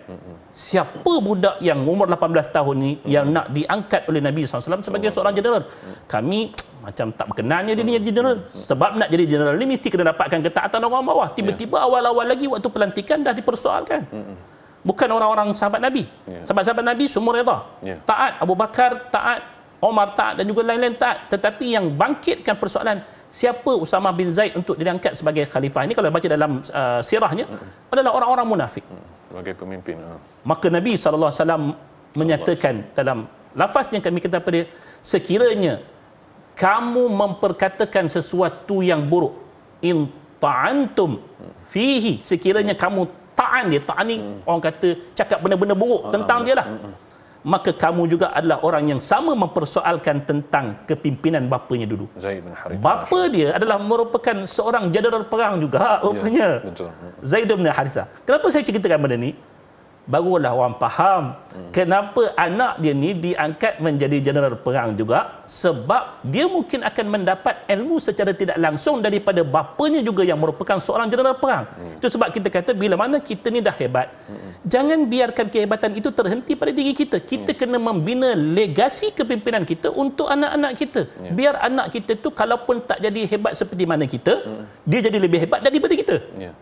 siapa budak yang umur 18 tahun ni yang nak diangkat oleh Nabi SAW sebagai seorang jeneral mm. kami [TSK] macam tak berkenannya dia ni jadi jeneral mm. sebab nak jadi jeneral ni mesti kena dapatkan ketaatan orang bawah ya. tiba-tiba awal-awal lagi waktu pelantikan dah dipersoalkan bukan orang-orang sahabat Nabi ya. sahabat-sahabat Nabi semua reda ya. taat Abu Bakar taat Omar taat dan juga lain-lain taat tetapi yang bangkitkan persoalan siapa Usama bin Zaid untuk diangkat sebagai khalifah ini kalau baca dalam uh, sirahnya hmm. adalah orang-orang munafik hmm. sebagai pemimpin ha. maka Nabi SAW menyatakan dalam lafaz yang kami kata pada sekiranya kamu memperkatakan sesuatu yang buruk in ta'antum fihi sekiranya hmm. kamu ta'an dia ta'an ni hmm. orang kata cakap benda-benda buruk hmm. tentang hmm. dia lah hmm. hmm maka kamu juga adalah orang yang sama mempersoalkan tentang kepimpinan bapanya dulu. Bapa dia adalah merupakan seorang jenderal perang juga ya, rupanya. Ya, betul. Zaid bin Harithah. Kenapa saya ceritakan benda ni? barulah orang faham hmm. kenapa anak dia ni diangkat menjadi jeneral perang juga sebab dia mungkin akan mendapat ilmu secara tidak langsung daripada bapanya juga yang merupakan seorang jeneral perang hmm. itu sebab kita kata bila mana kita ni dah hebat hmm. jangan biarkan kehebatan itu terhenti pada diri kita kita hmm. kena membina legasi kepimpinan kita untuk anak-anak kita yeah. biar anak kita tu kalaupun tak jadi hebat seperti mana kita hmm. dia jadi lebih hebat daripada kita yeah.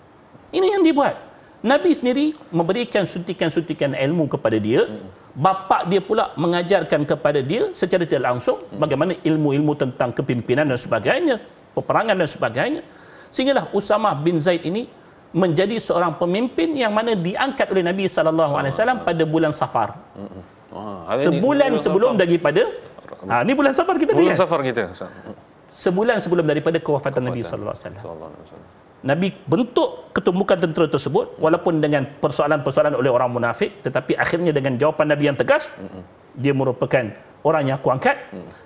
ini yang dibuat buat Nabi sendiri memberikan suntikan-suntikan ilmu kepada dia. Bapa dia pula mengajarkan kepada dia secara tidak langsung bagaimana ilmu-ilmu tentang kepimpinan dan sebagainya, peperangan dan sebagainya. Sehinggalah Usama bin Zaid ini menjadi seorang pemimpin yang mana diangkat oleh Nabi sallallahu alaihi wasallam pada bulan Safar. Sebulan sebelum daripada Ha Ini bulan Safar kita. Bulan eh? Safar kita. Sebulan sebelum daripada kewafatan Nabi sallallahu alaihi wasallam. Nabi bentuk ketumbukan tentera tersebut walaupun dengan persoalan-persoalan oleh orang munafik tetapi akhirnya dengan jawapan Nabi yang tegas dia merupakan orang yang aku angkat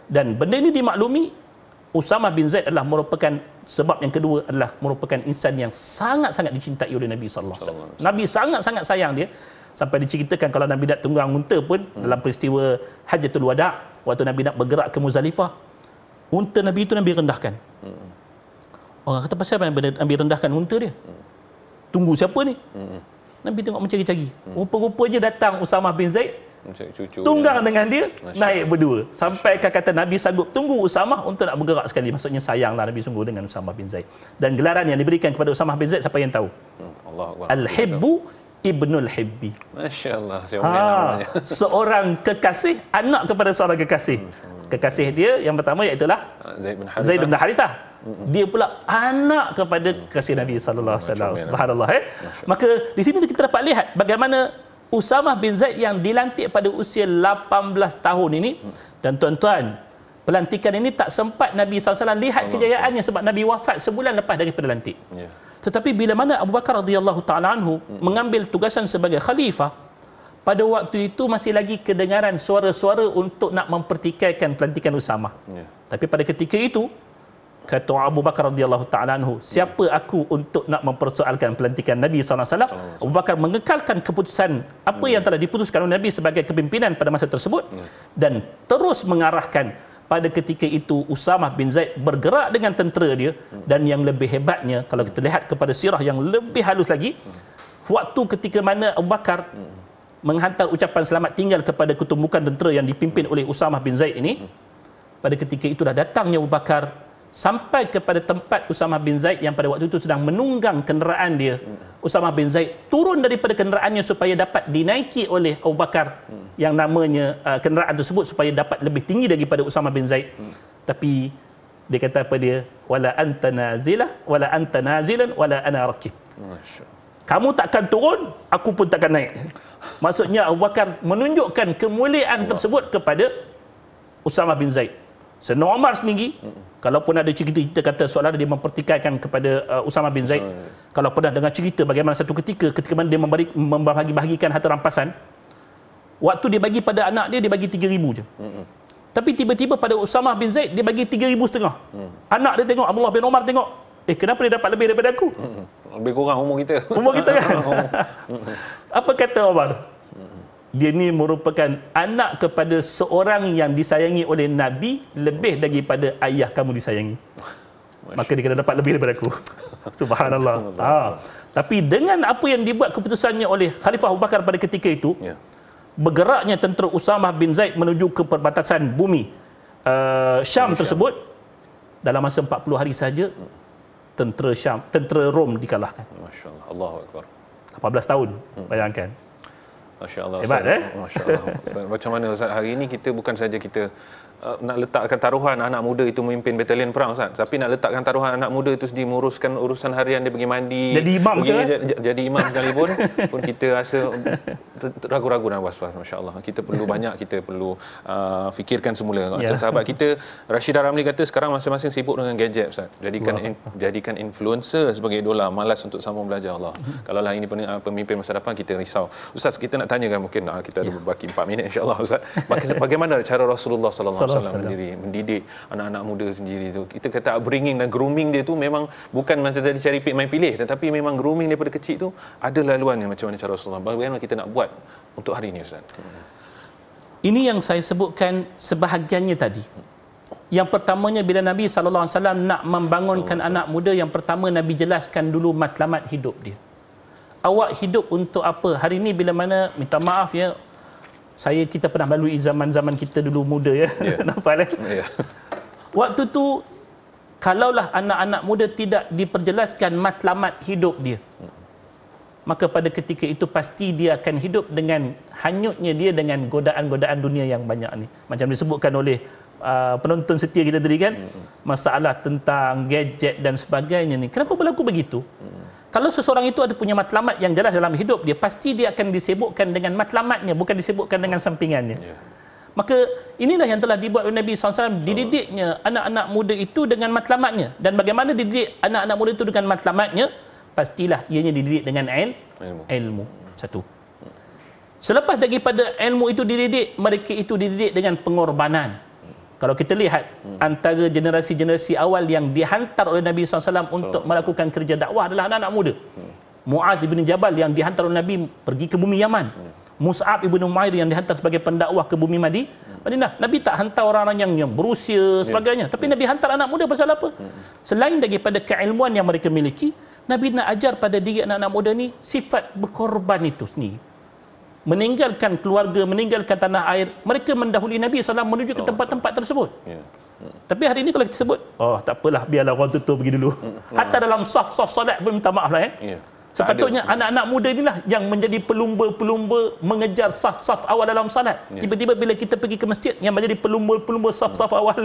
dan benda ini dimaklumi Usama bin Zaid adalah merupakan sebab yang kedua adalah merupakan insan yang sangat-sangat dicintai oleh Nabi sallallahu alaihi wasallam. Nabi sangat-sangat sayang dia sampai diceritakan kalau Nabi nak tunggang unta pun hmm. dalam peristiwa Hajatul Wada' waktu Nabi nak bergerak ke Muzalifah unta Nabi itu Nabi rendahkan. Hmm. Orang kata pasal apa Nabi ambil rendahkan unta dia? Tunggu siapa ni? Hmm. Nabi tengok mencari-cari. Rupa-rupanya datang Usamah bin Zaid. Cucu tunggang dia. dengan dia, Masya. naik berdua. Sampai kata Nabi sanggup tunggu Usamah untuk nak bergerak sekali. Maksudnya sayanglah Nabi sungguh dengan Usamah bin Zaid. Dan gelaran yang diberikan kepada Usamah bin Zaid, siapa yang tahu? Hmm, Al-Hibbu Ibnul Hibbi. Masya Allah. Ha, [LAUGHS] seorang kekasih, anak kepada seorang kekasih. Hmm. hmm kekasih dia yang pertama iaitu ah, Zaid bin Harithah. Dia pula anak kepada kasih Nabi sallallahu alaihi wasallam. Subhanallah eh. Maka di sini kita dapat lihat bagaimana Usamah bin Zaid yang dilantik pada usia 18 tahun ini mm. dan tuan-tuan pelantikan ini tak sempat Nabi SAW lihat kejayaannya sebab Nabi wafat sebulan lepas daripada lantik. Yeah. Tetapi bila mana Abu Bakar radhiyallahu taala anhu mm. mengambil tugasan sebagai khalifah, mm pada waktu itu masih lagi kedengaran suara-suara untuk nak mempertikaikan pelantikan Usama. Yeah. Tapi pada ketika itu kata Abu Bakar radhiyallahu taala anhu, ya. siapa yeah. aku untuk nak mempersoalkan pelantikan Nabi sallallahu alaihi wasallam? Abu Bakar mengekalkan keputusan apa yeah. yang ya. telah diputuskan oleh Nabi sebagai kepimpinan pada masa tersebut yeah. dan terus mengarahkan pada ketika itu Usamah bin Zaid bergerak dengan tentera dia ya. dan yang lebih hebatnya kalau kita lihat kepada sirah yang lebih halus lagi waktu ketika mana Abu Bakar menghantar ucapan selamat tinggal kepada ketumbukan tentera yang dipimpin oleh Usamah bin Zaid ini pada ketika itu dah datangnya Abu Bakar sampai kepada tempat Usamah bin Zaid yang pada waktu itu sedang menunggang kenderaan dia Usamah bin Zaid turun daripada kenderaannya supaya dapat dinaiki oleh Abu Bakar yang namanya uh, kenderaan tersebut supaya dapat lebih tinggi daripada Usamah bin Zaid tapi dia kata apa dia wala anta nazilah wala anta nazilan wala ana rakib kamu takkan turun aku pun takkan naik Maksudnya Abu Bakar menunjukkan kemuliaan Allah. tersebut kepada Usama bin Zaid. Sayyidina Umar seminggi, kalau pun ada cerita kita kata soalan dia mempertikaikan kepada uh, Usama bin Zaid. Hmm. Kalau pernah dengar cerita bagaimana satu ketika ketika mana dia memberi membahagi-bahagikan harta rampasan. Waktu dia bagi pada anak dia dia bagi 3000 je. Hmm. Tapi tiba-tiba pada Usama bin Zaid dia bagi 3000 setengah. Hmm. Anak dia tengok Abdullah bin Omar tengok, "Eh, kenapa dia dapat lebih daripada aku?" Hmm. Lebih kurang umur kita. Umur kita kan. [LAUGHS] Apa kata Omar? Dia ni merupakan anak kepada seorang yang disayangi oleh Nabi lebih daripada ayah kamu disayangi. Maka dia kena dapat lebih daripada aku. [LAUGHS] Subhanallah. Ha. Tapi dengan apa yang dibuat keputusannya oleh Khalifah Abu Bakar pada ketika itu, ya. bergeraknya tentera Usamah bin Zaid menuju ke perbatasan bumi uh, Syam tersebut dalam masa 40 hari saja tentera Syam, tentera Rom dikalahkan. Masya-Allah. Allahu akbar. 14 tahun hmm. bayangkan Masya Allah, Hebat, Ustaz. Eh? Masya Allah. Ustaz, macam mana Ustaz, hari ini kita bukan saja kita uh, nak letakkan taruhan anak muda itu memimpin batalion perang Ustaz. Tapi nak letakkan taruhan anak muda itu sendiri menguruskan urusan harian dia pergi mandi. Jadi imam ke? Eh? jadi imam sekalipun [LAUGHS] pun kita rasa ragu-ragu dan was-was masya-Allah. Kita perlu banyak kita perlu uh, fikirkan semula. Macam yeah. sahabat kita Rashidah Ramli kata sekarang masing-masing sibuk dengan gadget Ustaz. Jadikan in, jadikan influencer sebagai idola malas untuk sambung belajar Allah. Hmm. Kalaulah ini pemimpin masa depan kita risau. Ustaz kita nak tanyakan mungkin ah, kita ada yeah. berbaki 4 minit insya-Allah Ustaz. Bagaimana cara Rasulullah sallallahu Alaihi Wasallam sendiri mendidik anak-anak muda sendiri tu. Kita kata upbringing dan grooming dia tu memang bukan macam tadi cari pick main pilih tetapi memang grooming daripada kecil tu ada laluan yang macam mana cara Rasulullah. Bagaimana kita nak buat untuk hari ini Ustaz? Ini yang saya sebutkan sebahagiannya tadi. Yang pertamanya bila Nabi saw nak membangunkan anak muda yang pertama Nabi jelaskan dulu matlamat hidup dia. Awak hidup untuk apa? Hari ini bila mana minta maaf ya saya kita pernah melalui zaman-zaman kita dulu muda ya. Nafal yeah. ya. Yeah. [LAUGHS] Ya. Waktu tu kalaulah anak-anak muda tidak diperjelaskan matlamat hidup dia. Maka pada ketika itu pasti dia akan hidup dengan hanyutnya dia dengan godaan-godaan dunia yang banyak ni. Macam disebutkan oleh uh, penonton setia kita tadi kan. Hmm. Masalah tentang gadget dan sebagainya ni. Kenapa berlaku begitu? Hmm. Kalau seseorang itu ada punya matlamat yang jelas dalam hidup dia, pasti dia akan disebutkan dengan matlamatnya, bukan disebutkan dengan sampingannya. Yeah. Maka inilah yang telah dibuat oleh Nabi SAW dididiknya anak-anak muda itu dengan matlamatnya. Dan bagaimana dididik anak-anak muda itu dengan matlamatnya? Pastilah ianya dididik dengan il- ilmu. ilmu. Satu. Selepas daripada ilmu itu dididik, mereka itu dididik dengan pengorbanan. Kalau kita lihat hmm. antara generasi-generasi awal yang dihantar oleh Nabi SAW untuk so, melakukan kerja dakwah adalah anak-anak muda. Hmm. Muaz bin Jabal yang dihantar oleh Nabi pergi ke bumi Yaman. Hmm. Mus'ab bin Umair yang dihantar sebagai pendakwah ke bumi Madi. Hmm. Madinah. Nabi tak hantar orang-orang yang, yang berusia ya. sebagainya. Tapi yeah. Nabi hantar anak muda pasal apa? Hmm. Selain daripada keilmuan yang mereka miliki, Nabi nak ajar pada diri anak-anak muda ni sifat berkorban itu sendiri meninggalkan keluarga, meninggalkan tanah air, mereka mendahului Nabi SAW menuju ke oh, tempat-tempat tersebut. Yeah. Hmm. Tapi hari ini kalau kita sebut, oh tak apalah biarlah orang tutup pergi dulu. Hmm. Hatta dalam saf-saf solat pun minta maaf lah eh. Yeah. Sepatutnya anak-anak muda inilah yang menjadi pelumba-pelumba mengejar saf-saf awal dalam salat. Yeah. Tiba-tiba bila kita pergi ke masjid yang menjadi pelumba-pelumba saf-saf hmm. awal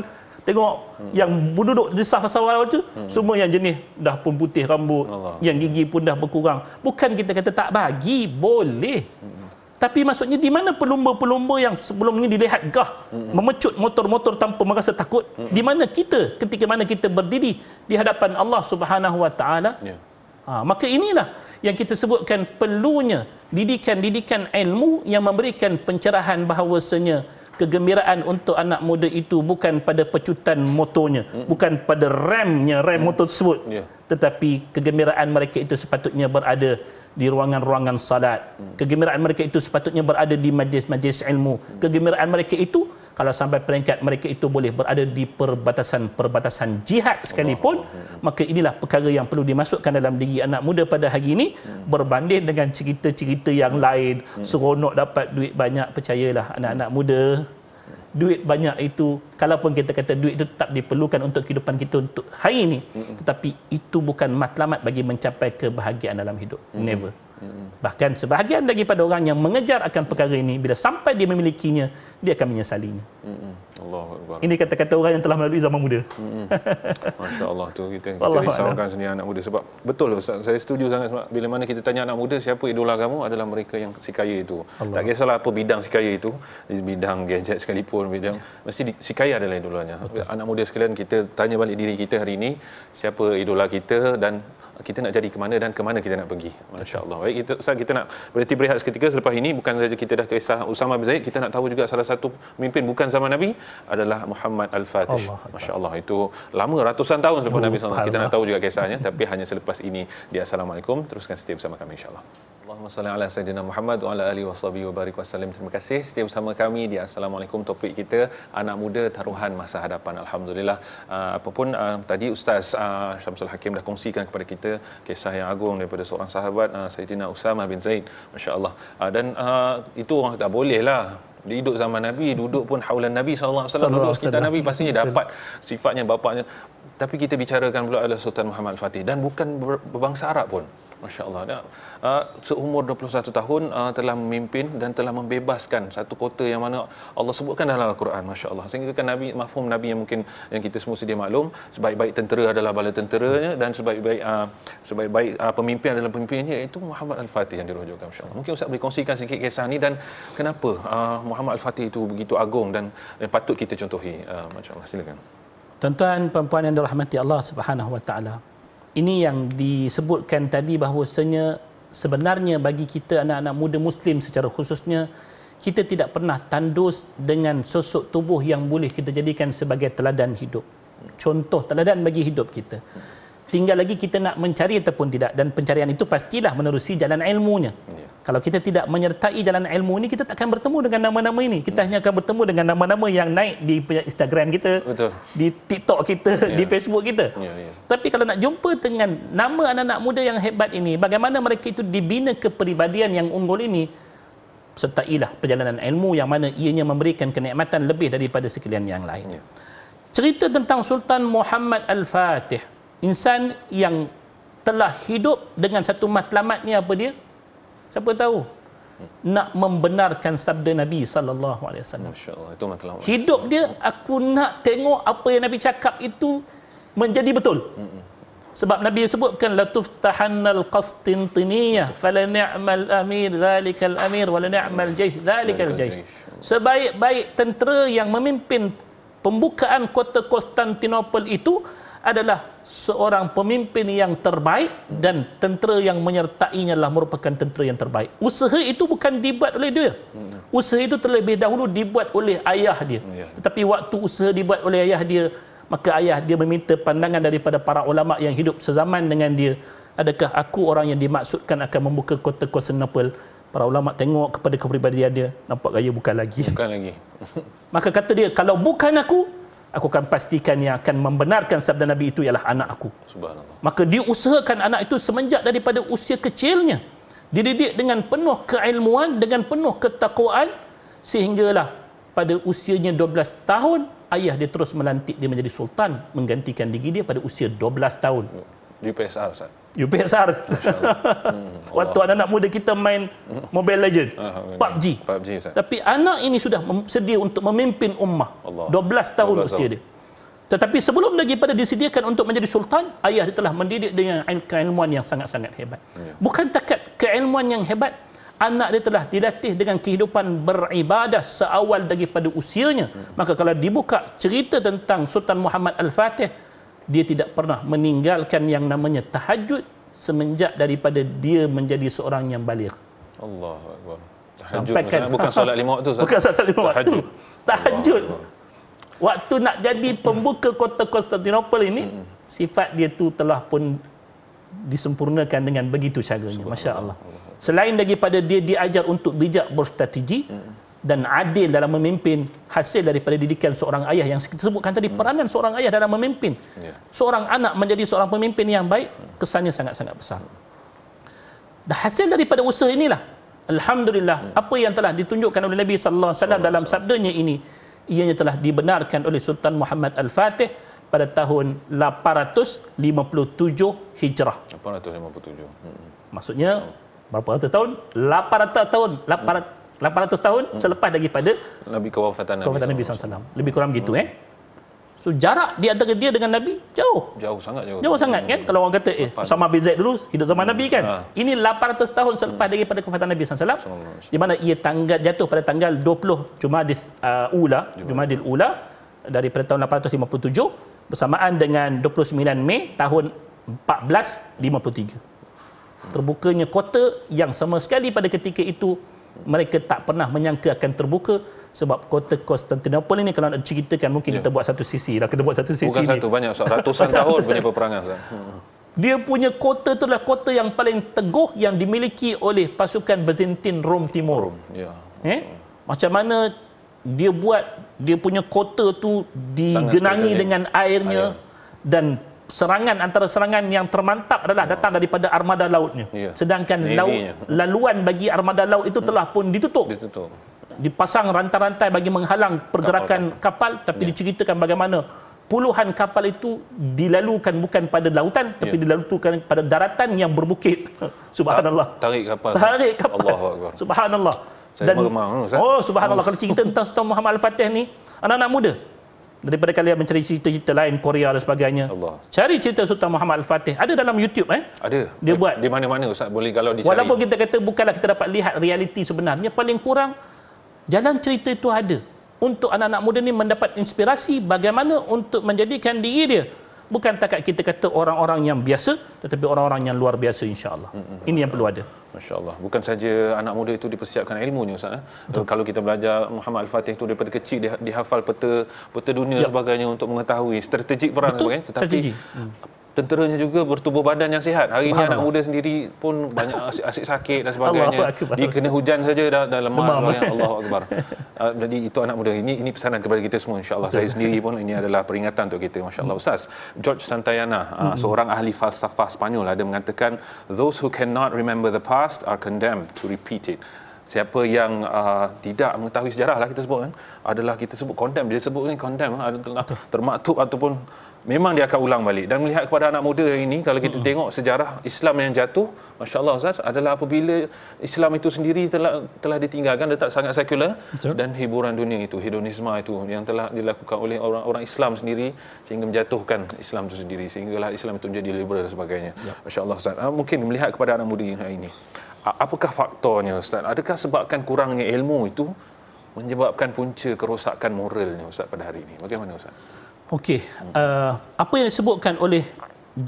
tengok hmm. yang duduk di saf-saf awal tu hmm. semua yang jenis dah pun putih rambut, Allah. yang gigi pun dah berkurang. Bukan kita kata tak bagi, boleh. Hmm tapi maksudnya di mana pelumba-pelumba yang sebelum ini dilihat gah mm-hmm. memecut motor-motor tanpa merasa takut mm-hmm. di mana kita ketika mana kita berdiri di hadapan Allah Subhanahu Wa Taala ya. ha, maka inilah yang kita sebutkan perlunya didikan-didikan ilmu yang memberikan pencerahan bahawasanya kegembiraan untuk anak muda itu bukan pada pecutan motonya hmm bukan pada remnya rem mm-hmm. motor tersebut yeah tetapi kegembiraan mereka itu sepatutnya berada di ruangan-ruangan salat. Kegembiraan mereka itu sepatutnya berada di majlis-majlis ilmu. Kegembiraan mereka itu kalau sampai peringkat mereka itu boleh berada di perbatasan-perbatasan jihad sekalipun, Allah. maka inilah perkara yang perlu dimasukkan dalam diri anak muda pada hari ini berbanding dengan cerita-cerita yang lain, hmm. seronok dapat duit banyak percayalah anak-anak muda duit banyak itu kalaupun kita kata duit itu tetap diperlukan untuk kehidupan kita untuk hari ini mm-hmm. tetapi itu bukan matlamat bagi mencapai kebahagiaan dalam hidup mm-hmm. never Bahkan sebahagian daripada orang yang mengejar akan perkara ini bila sampai dia memilikinya dia akan menyesalinya. Allahuakbar. Ini kata-kata orang yang telah melalui zaman muda. [LAUGHS] Masya-Allah tu kita Allah kita risaukan sendiri anak muda sebab betul ustaz saya setuju sangat sebab bila mana kita tanya anak muda siapa idola kamu adalah mereka yang si kaya itu. Allah. Tak kisahlah apa bidang si kaya itu, di bidang gadget sekalipun bidang mesti si kaya adalah idolanya. Betul. Anak muda sekalian kita tanya balik diri kita hari ini siapa idola kita dan kita nak jadi ke mana dan ke mana kita nak pergi. Masya-Allah. Baik, kita Ustaz kita nak berhenti berehat seketika selepas ini bukan saja kita dah kisah Usama bin Zaid, kita nak tahu juga salah satu pemimpin bukan zaman Nabi adalah Muhammad Al-Fatih. Masya-Allah. Itu lama ratusan tahun selepas Nabi sallallahu Kita nak tahu juga kisahnya tapi hanya selepas ini. Dia assalamualaikum. Teruskan setiap bersama kami insya-Allah. Allahumma salli ala sayyidina Muhammad wa ala alihi washabihi wa barik wasallim. Terima kasih Setiap bersama kami di Assalamualaikum topik kita anak muda taruhan masa hadapan. Alhamdulillah. Uh, ah, apapun uh, ah, tadi Ustaz ah, Syamsul Hakim dah kongsikan kepada kita kisah yang agung daripada seorang sahabat uh, Sayyidina Usamah bin Zaid. Masya-Allah. dan itu orang tak boleh lah dia hidup zaman Nabi, duduk pun haulan Nabi SAW, duduk Kita Nabi, pastinya dapat sifatnya, bapaknya. Tapi kita bicarakan pula adalah Sultan Muhammad Fatih. Dan bukan berbangsa Arab pun. Masya-Allah. Uh, seumur 21 tahun uh, telah memimpin dan telah membebaskan satu kota yang mana Allah sebutkan dalam al-Quran, masya-Allah. Sehingga kan Nabi mafhum Nabi yang mungkin yang kita semua sedia maklum, sebaik-baik tentera adalah bala tenteranya dan sebaik-baik uh, sebaik-baik uh, pemimpin adalah pemimpinnya iaitu Muhammad Al-Fatih yang dirujukkan, masya-Allah. Mungkin Ustaz boleh kongsikan sedikit kisah ini dan kenapa uh, Muhammad Al-Fatih itu begitu agung dan eh, patut kita contohi, uh, masya-Allah. Silakan. Tuan-tuan, puan yang dirahmati Allah Subhanahu ini yang disebutkan tadi bahawasanya sebenarnya bagi kita anak-anak muda muslim secara khususnya kita tidak pernah tandus dengan sosok tubuh yang boleh kita jadikan sebagai teladan hidup contoh teladan bagi hidup kita tinggal lagi kita nak mencari ataupun tidak dan pencarian itu pastilah menerusi jalan ilmunya yeah. kalau kita tidak menyertai jalan ilmu ini kita tak akan bertemu dengan nama-nama ini kita hmm. hanya akan bertemu dengan nama-nama yang naik di Instagram kita Betul. di TikTok kita yeah. di Facebook kita yeah, yeah. tapi kalau nak jumpa dengan nama anak-anak muda yang hebat ini bagaimana mereka itu dibina kepribadian yang unggul ini sertailah perjalanan ilmu yang mana ianya memberikan kenikmatan lebih daripada sekalian yang lain yeah. cerita tentang Sultan Muhammad Al-Fatih insan yang telah hidup dengan satu matlamat ni apa dia? Siapa tahu? Nak membenarkan sabda Nabi saw allah itu Hidup dia aku nak tengok apa yang Nabi cakap itu menjadi betul. Sebab Nabi sebutkan la tuftahannal qastintiniyah fala ni'mal amir zalikal amir wala ni'mal jaysh zalikal jaysh. Sebaik-baik tentera yang memimpin pembukaan kota Konstantinopel itu adalah seorang pemimpin yang terbaik dan tentera yang menyertainya adalah merupakan tentera yang terbaik. Usaha itu bukan dibuat oleh dia. Hmm. Usaha itu terlebih dahulu dibuat oleh ayah dia. Hmm, ya. Tetapi waktu usaha dibuat oleh ayah dia, maka ayah dia meminta pandangan daripada para ulama yang hidup sezaman dengan dia. Adakah aku orang yang dimaksudkan akan membuka kota Konstantinopel? Para ulama tengok kepada kepribadian dia, nampak gaya bukan lagi. Bukan lagi. Maka kata dia, kalau bukan aku, aku akan pastikan yang akan membenarkan sabda Nabi itu ialah anak aku. Maka dia diusahakan anak itu semenjak daripada usia kecilnya. Dididik dengan penuh keilmuan, dengan penuh ketakwaan. Sehinggalah pada usianya 12 tahun, ayah dia terus melantik dia menjadi sultan. Menggantikan diri dia pada usia 12 tahun. Di PSR, Ustaz. UPSR. Hmm, [LAUGHS] Waktu anak-anak muda kita main Mobile Legend, ah, PUBG. PUBG Tapi anak ini sudah sedia untuk memimpin ummah. Allah. 12 tahun 12 usia dia. Tetapi sebelum lagi pada disediakan untuk menjadi sultan, ayah dia telah mendidik dengan keilmuan yang sangat-sangat hebat. Ya. Bukan takat keilmuan yang hebat, anak dia telah dilatih dengan kehidupan beribadah seawal daripada usianya. Hmm. Maka kalau dibuka cerita tentang Sultan Muhammad Al-Fatih, dia tidak pernah meninggalkan yang namanya tahajud semenjak daripada dia menjadi seorang yang baligh. Allah. Sampai kan bukan [LAUGHS] solat lima waktu Bukan solat lima waktu. Tahajud. tahajud. Waktu nak jadi pembuka kota Konstantinopel ini hmm. sifat dia tu telah pun disempurnakan dengan begitu caranya. Masya-Allah. Selain daripada dia diajar untuk bijak berstrategi, hmm dan adil dalam memimpin hasil daripada didikan seorang ayah yang kita sebutkan tadi hmm. peranan seorang ayah dalam memimpin ya. seorang anak menjadi seorang pemimpin yang baik hmm. kesannya sangat-sangat besar dan hasil daripada usaha inilah alhamdulillah hmm. apa yang telah ditunjukkan oleh Nabi sallallahu alaihi wasallam dalam sabdanya ini ianya telah dibenarkan oleh Sultan Muhammad Al-Fatih pada tahun 857 Hijrah 857 hmm. maksudnya berapa ratus tahun 800 tahun 800 tahun hmm. selepas daripada Nabi kewafatan Nabi kewafatan Nabi SAW lebih kurang gitu hmm. eh so jarak di antara dia dengan Nabi jauh jauh sangat jauh, jauh sangat kan hmm. kalau orang kata eh sama bin Zaid dulu hidup zaman hmm. Nabi kan ha. ini 800 tahun selepas hmm. daripada kewafatan Nabi SAW di mana ia tanggal jatuh pada tanggal 20 Jumadil uh, Ula Jumadil Ula dari pada tahun 857 bersamaan dengan 29 Mei tahun 1453 hmm. terbukanya kota yang sama sekali pada ketika itu mereka tak pernah menyangka akan terbuka sebab kota Konstantinopel ini kalau nak ceritakan mungkin ya. kita buat satu sisi dah kena buat satu sisi bukan ini. satu banyak [LAUGHS] ratusan tahun punya peperangan hmm. dia punya kota itulah kota yang paling teguh yang dimiliki oleh pasukan Byzantine Rom Timur Rome. ya eh? macam mana dia buat dia punya kota tu digenangi dengan airnya Air. dan serangan antara serangan yang termantap adalah ya. datang daripada armada lautnya. Yeah. Sedangkan laut, laluan bagi armada laut itu hmm. telah pun ditutup. ditutup. Dipasang rantai-rantai bagi menghalang pergerakan kapal, kapal tapi yeah. diceritakan bagaimana puluhan kapal itu dilalukan bukan pada lautan tapi ya. dilalukan pada daratan yang berbukit. [LAUGHS] Subhanallah. Tarik kapal. Tarik kapal. Allah Subhanallah. Dan, oh, subhanallah. Kalau cerita tentang Sultan Muhammad Al-Fatih ni, anak-anak muda, daripada kalian mencari cerita-cerita lain Korea dan sebagainya. Allah. Cari cerita Sultan Muhammad Al-Fatih ada dalam YouTube eh? Ada. Dia buat di mana-mana ustaz boleh kalau dicari. Walaupun kita kata bukanlah kita dapat lihat realiti sebenarnya paling kurang jalan cerita itu ada untuk anak-anak muda ni mendapat inspirasi bagaimana untuk menjadikan diri dia bukan takat kita kata orang-orang yang biasa tetapi orang-orang yang luar biasa insyaallah mm-hmm. ini yang perlu ada masyaallah bukan saja anak muda itu dipersiapkan ilmunya ustaz eh? eh kalau kita belajar Muhammad Al-Fatih itu daripada kecil dihafal peta peta dunia ya. sebagainya untuk mengetahui strategik perang Betul. sebagainya eh? tetapi tenteranya juga bertubuh badan yang sihat. Hari ini anak muda sendiri pun banyak asyik, asyik sakit dan [LAUGHS] sebagainya. Dia kena hujan saja dah, dah lemah Demam. sebagainya. Allahu [LAUGHS] Akbar. Uh, jadi itu anak muda ini ini pesanan kepada kita semua insyaallah. Saya sendiri pun ini adalah peringatan untuk kita masyaallah hmm. ustaz. George Santayana, mm-hmm. seorang ahli falsafah Spanyol ada mengatakan those who cannot remember the past are condemned to repeat it siapa yang uh, tidak mengetahui sejarah lah kita sebut kan adalah kita sebut condemn dia sebut ni condemn lah, termaktub ataupun memang dia akan ulang balik dan melihat kepada anak muda yang ini kalau kita hmm. tengok sejarah Islam yang jatuh masya-Allah ustaz adalah apabila Islam itu sendiri telah telah ditinggalkan letak sangat sekular Betul. dan hiburan dunia itu hedonisme itu yang telah dilakukan oleh orang-orang Islam sendiri sehingga menjatuhkan Islam itu sendiri sehinggalah Islam itu menjadi liberal dan sebagainya ya. masya-Allah ustaz ah, mungkin melihat kepada anak muda yang hari ini apakah faktornya ustaz adakah sebabkan kurangnya ilmu itu menyebabkan punca kerosakan moralnya ustaz pada hari ini bagaimana ustaz okey uh, apa yang disebutkan oleh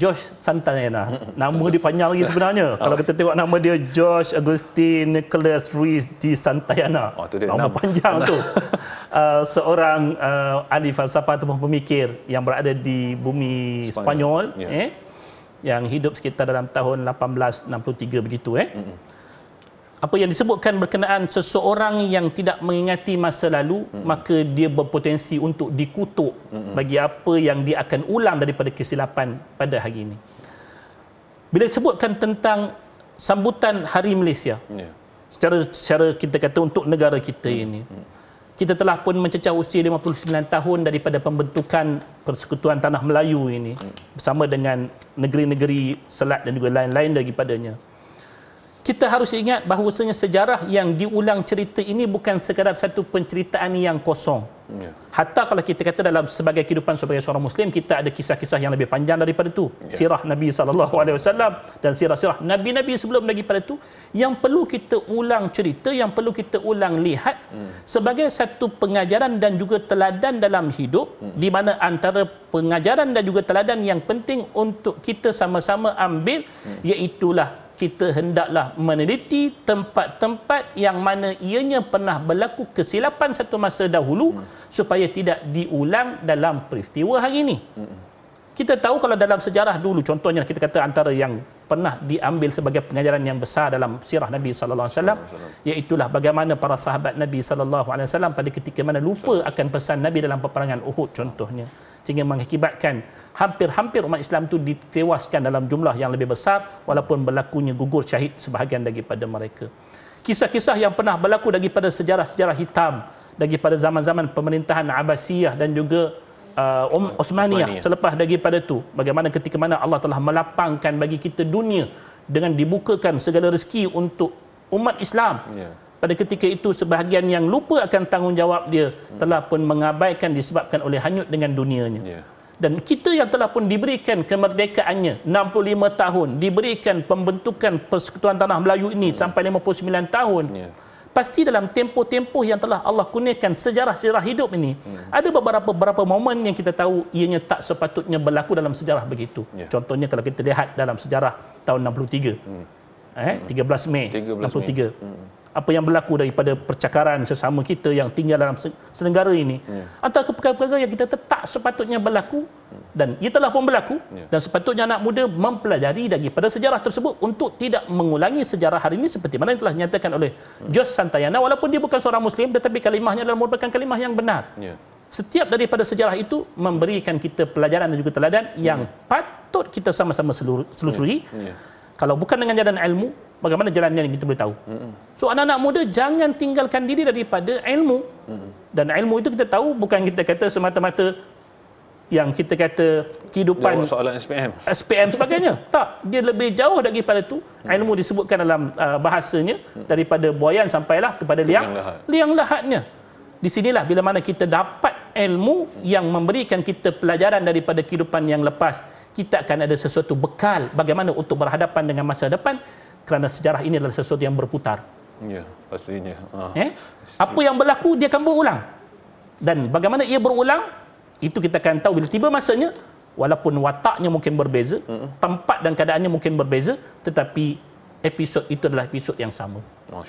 Josh Santana [LAUGHS] nama dia panjang lagi sebenarnya [LAUGHS] kalau kita tengok nama dia Josh Augustine Nicholas Ruiz di Santana oh, dia, nama, nama panjang tu uh, [LAUGHS] seorang uh, ahli falsafah atau pemikir yang berada di bumi Spanyol, Spanyol yeah. eh yang hidup sekitar dalam tahun 1863 begitu eh mm-hmm apa yang disebutkan berkenaan seseorang yang tidak mengingati masa lalu hmm maka dia berpotensi untuk dikutuk hmm bagi apa yang dia akan ulang daripada kesilapan pada hari ini bila disebutkan tentang sambutan hari Malaysia yeah. secara secara kita kata untuk negara kita hmm ini hmm. kita telah pun mencecah usia 59 tahun daripada pembentukan persekutuan tanah Melayu ini hmm bersama dengan negeri-negeri Selat dan juga lain-lain daripadanya. padanya kita harus ingat bahawasanya sejarah yang diulang cerita ini bukan sekadar satu penceritaan yang kosong. Yeah. Hatta kalau kita kata dalam sebagai kehidupan sebagai seorang muslim kita ada kisah-kisah yang lebih panjang daripada itu. Yeah. Sirah Nabi sallallahu alaihi wasallam dan sirah-sirah nabi-nabi sebelum lagi pada itu yang perlu kita ulang cerita, yang perlu kita ulang lihat mm. sebagai satu pengajaran dan juga teladan dalam hidup mm. di mana antara pengajaran dan juga teladan yang penting untuk kita sama-sama ambil mm. iaitu kita hendaklah meneliti tempat-tempat yang mana ianya pernah berlaku kesilapan satu masa dahulu hmm. supaya tidak diulang dalam peristiwa hari ini. Hmm. Kita tahu kalau dalam sejarah dulu contohnya kita kata antara yang pernah diambil sebagai pengajaran yang besar dalam sirah Nabi sallallahu alaihi wasallam iaitu bagaimana para sahabat Nabi sallallahu alaihi wasallam pada ketika mana lupa akan pesan Nabi dalam peperangan Uhud contohnya sehingga mengakibatkan hampir-hampir umat Islam itu ditewaskan dalam jumlah yang lebih besar walaupun berlakunya gugur syahid sebahagian daripada mereka. Kisah-kisah yang pernah berlaku daripada sejarah-sejarah hitam daripada zaman-zaman pemerintahan Abbasiyah dan juga uh, um, Osmaniyah selepas daripada itu bagaimana ketika mana Allah telah melapangkan bagi kita dunia dengan dibukakan segala rezeki untuk umat Islam. Yeah pada ketika itu sebahagian yang lupa akan tanggungjawab dia hmm. telah pun mengabaikan disebabkan oleh hanyut dengan dunianya. Yeah. Dan kita yang telah pun diberikan kemerdekaannya 65 tahun, diberikan pembentukan Persekutuan Tanah Melayu ini hmm. sampai 59 tahun. Yeah. Pasti dalam tempoh-tempoh yang telah Allah kurniakan sejarah-sejarah hidup ini, hmm. ada beberapa-beberapa momen yang kita tahu ianya tak sepatutnya berlaku dalam sejarah begitu. Yeah. Contohnya kalau kita lihat dalam sejarah tahun 63. Hmm. Eh, 13 hmm. Mei 13 63. Mei. Hmm apa yang berlaku daripada percakaran sesama kita yang tinggal dalam senegara ini yeah. atau perkara-perkara yang kita tak sepatutnya berlaku dan ia telah pun berlaku yeah. dan sepatutnya anak muda mempelajari daripada sejarah tersebut untuk tidak mengulangi sejarah hari ini seperti mana yang telah dinyatakan oleh yeah. Josh Santayana walaupun dia bukan seorang Muslim tetapi kalimahnya adalah merupakan kalimah yang benar yeah. setiap daripada sejarah itu memberikan kita pelajaran dan juga teladan yang hmm. patut kita sama-sama selusuri yeah. Yeah. kalau bukan dengan jalan ilmu bagaimana jalannya yang kita boleh tahu. Mm-hmm. So anak-anak muda jangan tinggalkan diri daripada ilmu. Mm-hmm. Dan ilmu itu kita tahu bukan kita kata semata-mata yang kita kata kehidupan soalan SPM. SPM sebagainya. [LAUGHS] tak, dia lebih jauh daripada itu. Mm-hmm. Ilmu disebutkan dalam uh, bahasanya mm-hmm. daripada buayan sampailah kepada liang lahat. liang lahatnya. Di sinilah bila mana kita dapat ilmu yang memberikan kita pelajaran daripada kehidupan yang lepas, kita akan ada sesuatu bekal bagaimana untuk berhadapan dengan masa depan kerana sejarah ini adalah sesuatu yang berputar. Ya, pastinya. Ah. Eh? Apa yang berlaku dia akan berulang. Dan bagaimana ia berulang itu kita akan tahu bila tiba masanya walaupun wataknya mungkin berbeza, mm-hmm. tempat dan keadaannya mungkin berbeza tetapi episod itu adalah episod yang sama.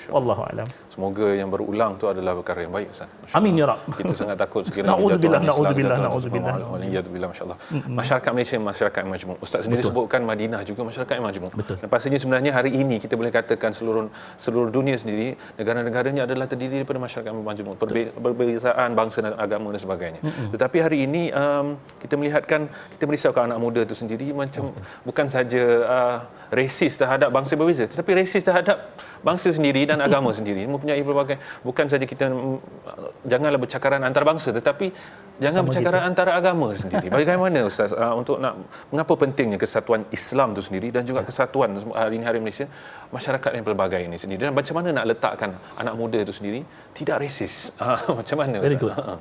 Allah. Alam. Semoga yang berulang tu adalah perkara yang baik Ustaz. Amin ya rabb. Kita sangat takut sekiranya [LAUGHS] na'udzubillah, na'udzubillah, na'udzubillah. Na'udzubillah, ya masyaAllah. Masyarakat Malaysia, masyarakat yang majmuk. Ustaz sendiri Betul. sebutkan Madinah juga masyarakat yang majmuk. Betul. Dan pastinya sebenarnya hari ini kita boleh katakan seluruh seluruh dunia sendiri, negara-negaranya adalah terdiri daripada masyarakat yang majmuk. Perbezaan bangsa dan agama dan sebagainya. Mm-mm. Tetapi hari ini um, kita melihatkan, kita merisaukan anak muda itu sendiri macam Betul. bukan saja uh, resis terhadap bangsa berbeza, tetapi resis terhadap bangsa sendiri dan agama sendiri mempunyai pelbagai bukan saja kita mm, janganlah bercakaran antarabangsa tetapi jangan Sama bercakaran kita. antara agama sendiri bagaimana ustaz uh, untuk nak mengapa pentingnya kesatuan Islam itu sendiri dan juga ya. kesatuan hari ini hari Malaysia masyarakat yang pelbagai ini sendiri dan macam mana nak letakkan anak muda itu sendiri tidak rasis. uh, [LAUGHS] ah, macam mana ustaz ha, ha.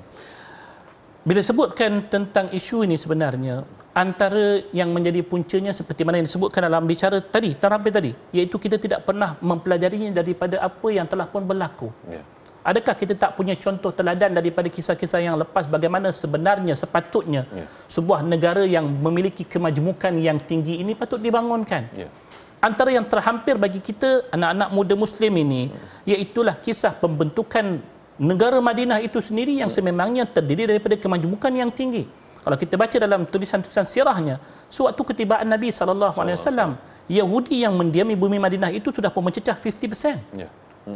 Bila sebutkan tentang isu ini sebenarnya antara yang menjadi puncanya seperti mana yang disebutkan dalam bicara tadi, terhampir tadi, iaitu kita tidak pernah mempelajarinya daripada apa yang telah pun berlaku. Yeah. Adakah kita tak punya contoh teladan daripada kisah-kisah yang lepas bagaimana sebenarnya, sepatutnya yeah. sebuah negara yang memiliki kemajmukan yang tinggi ini patut dibangunkan? Yeah. Antara yang terhampir bagi kita, anak-anak muda Muslim ini, yeah. iaitulah kisah pembentukan negara Madinah itu sendiri yang yeah. sememangnya terdiri daripada kemajmukan yang tinggi. Kalau kita baca dalam tulisan-tulisan sirahnya, suatu ketibaan Nabi SAW, Yahudi yang mendiami bumi Madinah itu sudah pun mencecah 50%. Ya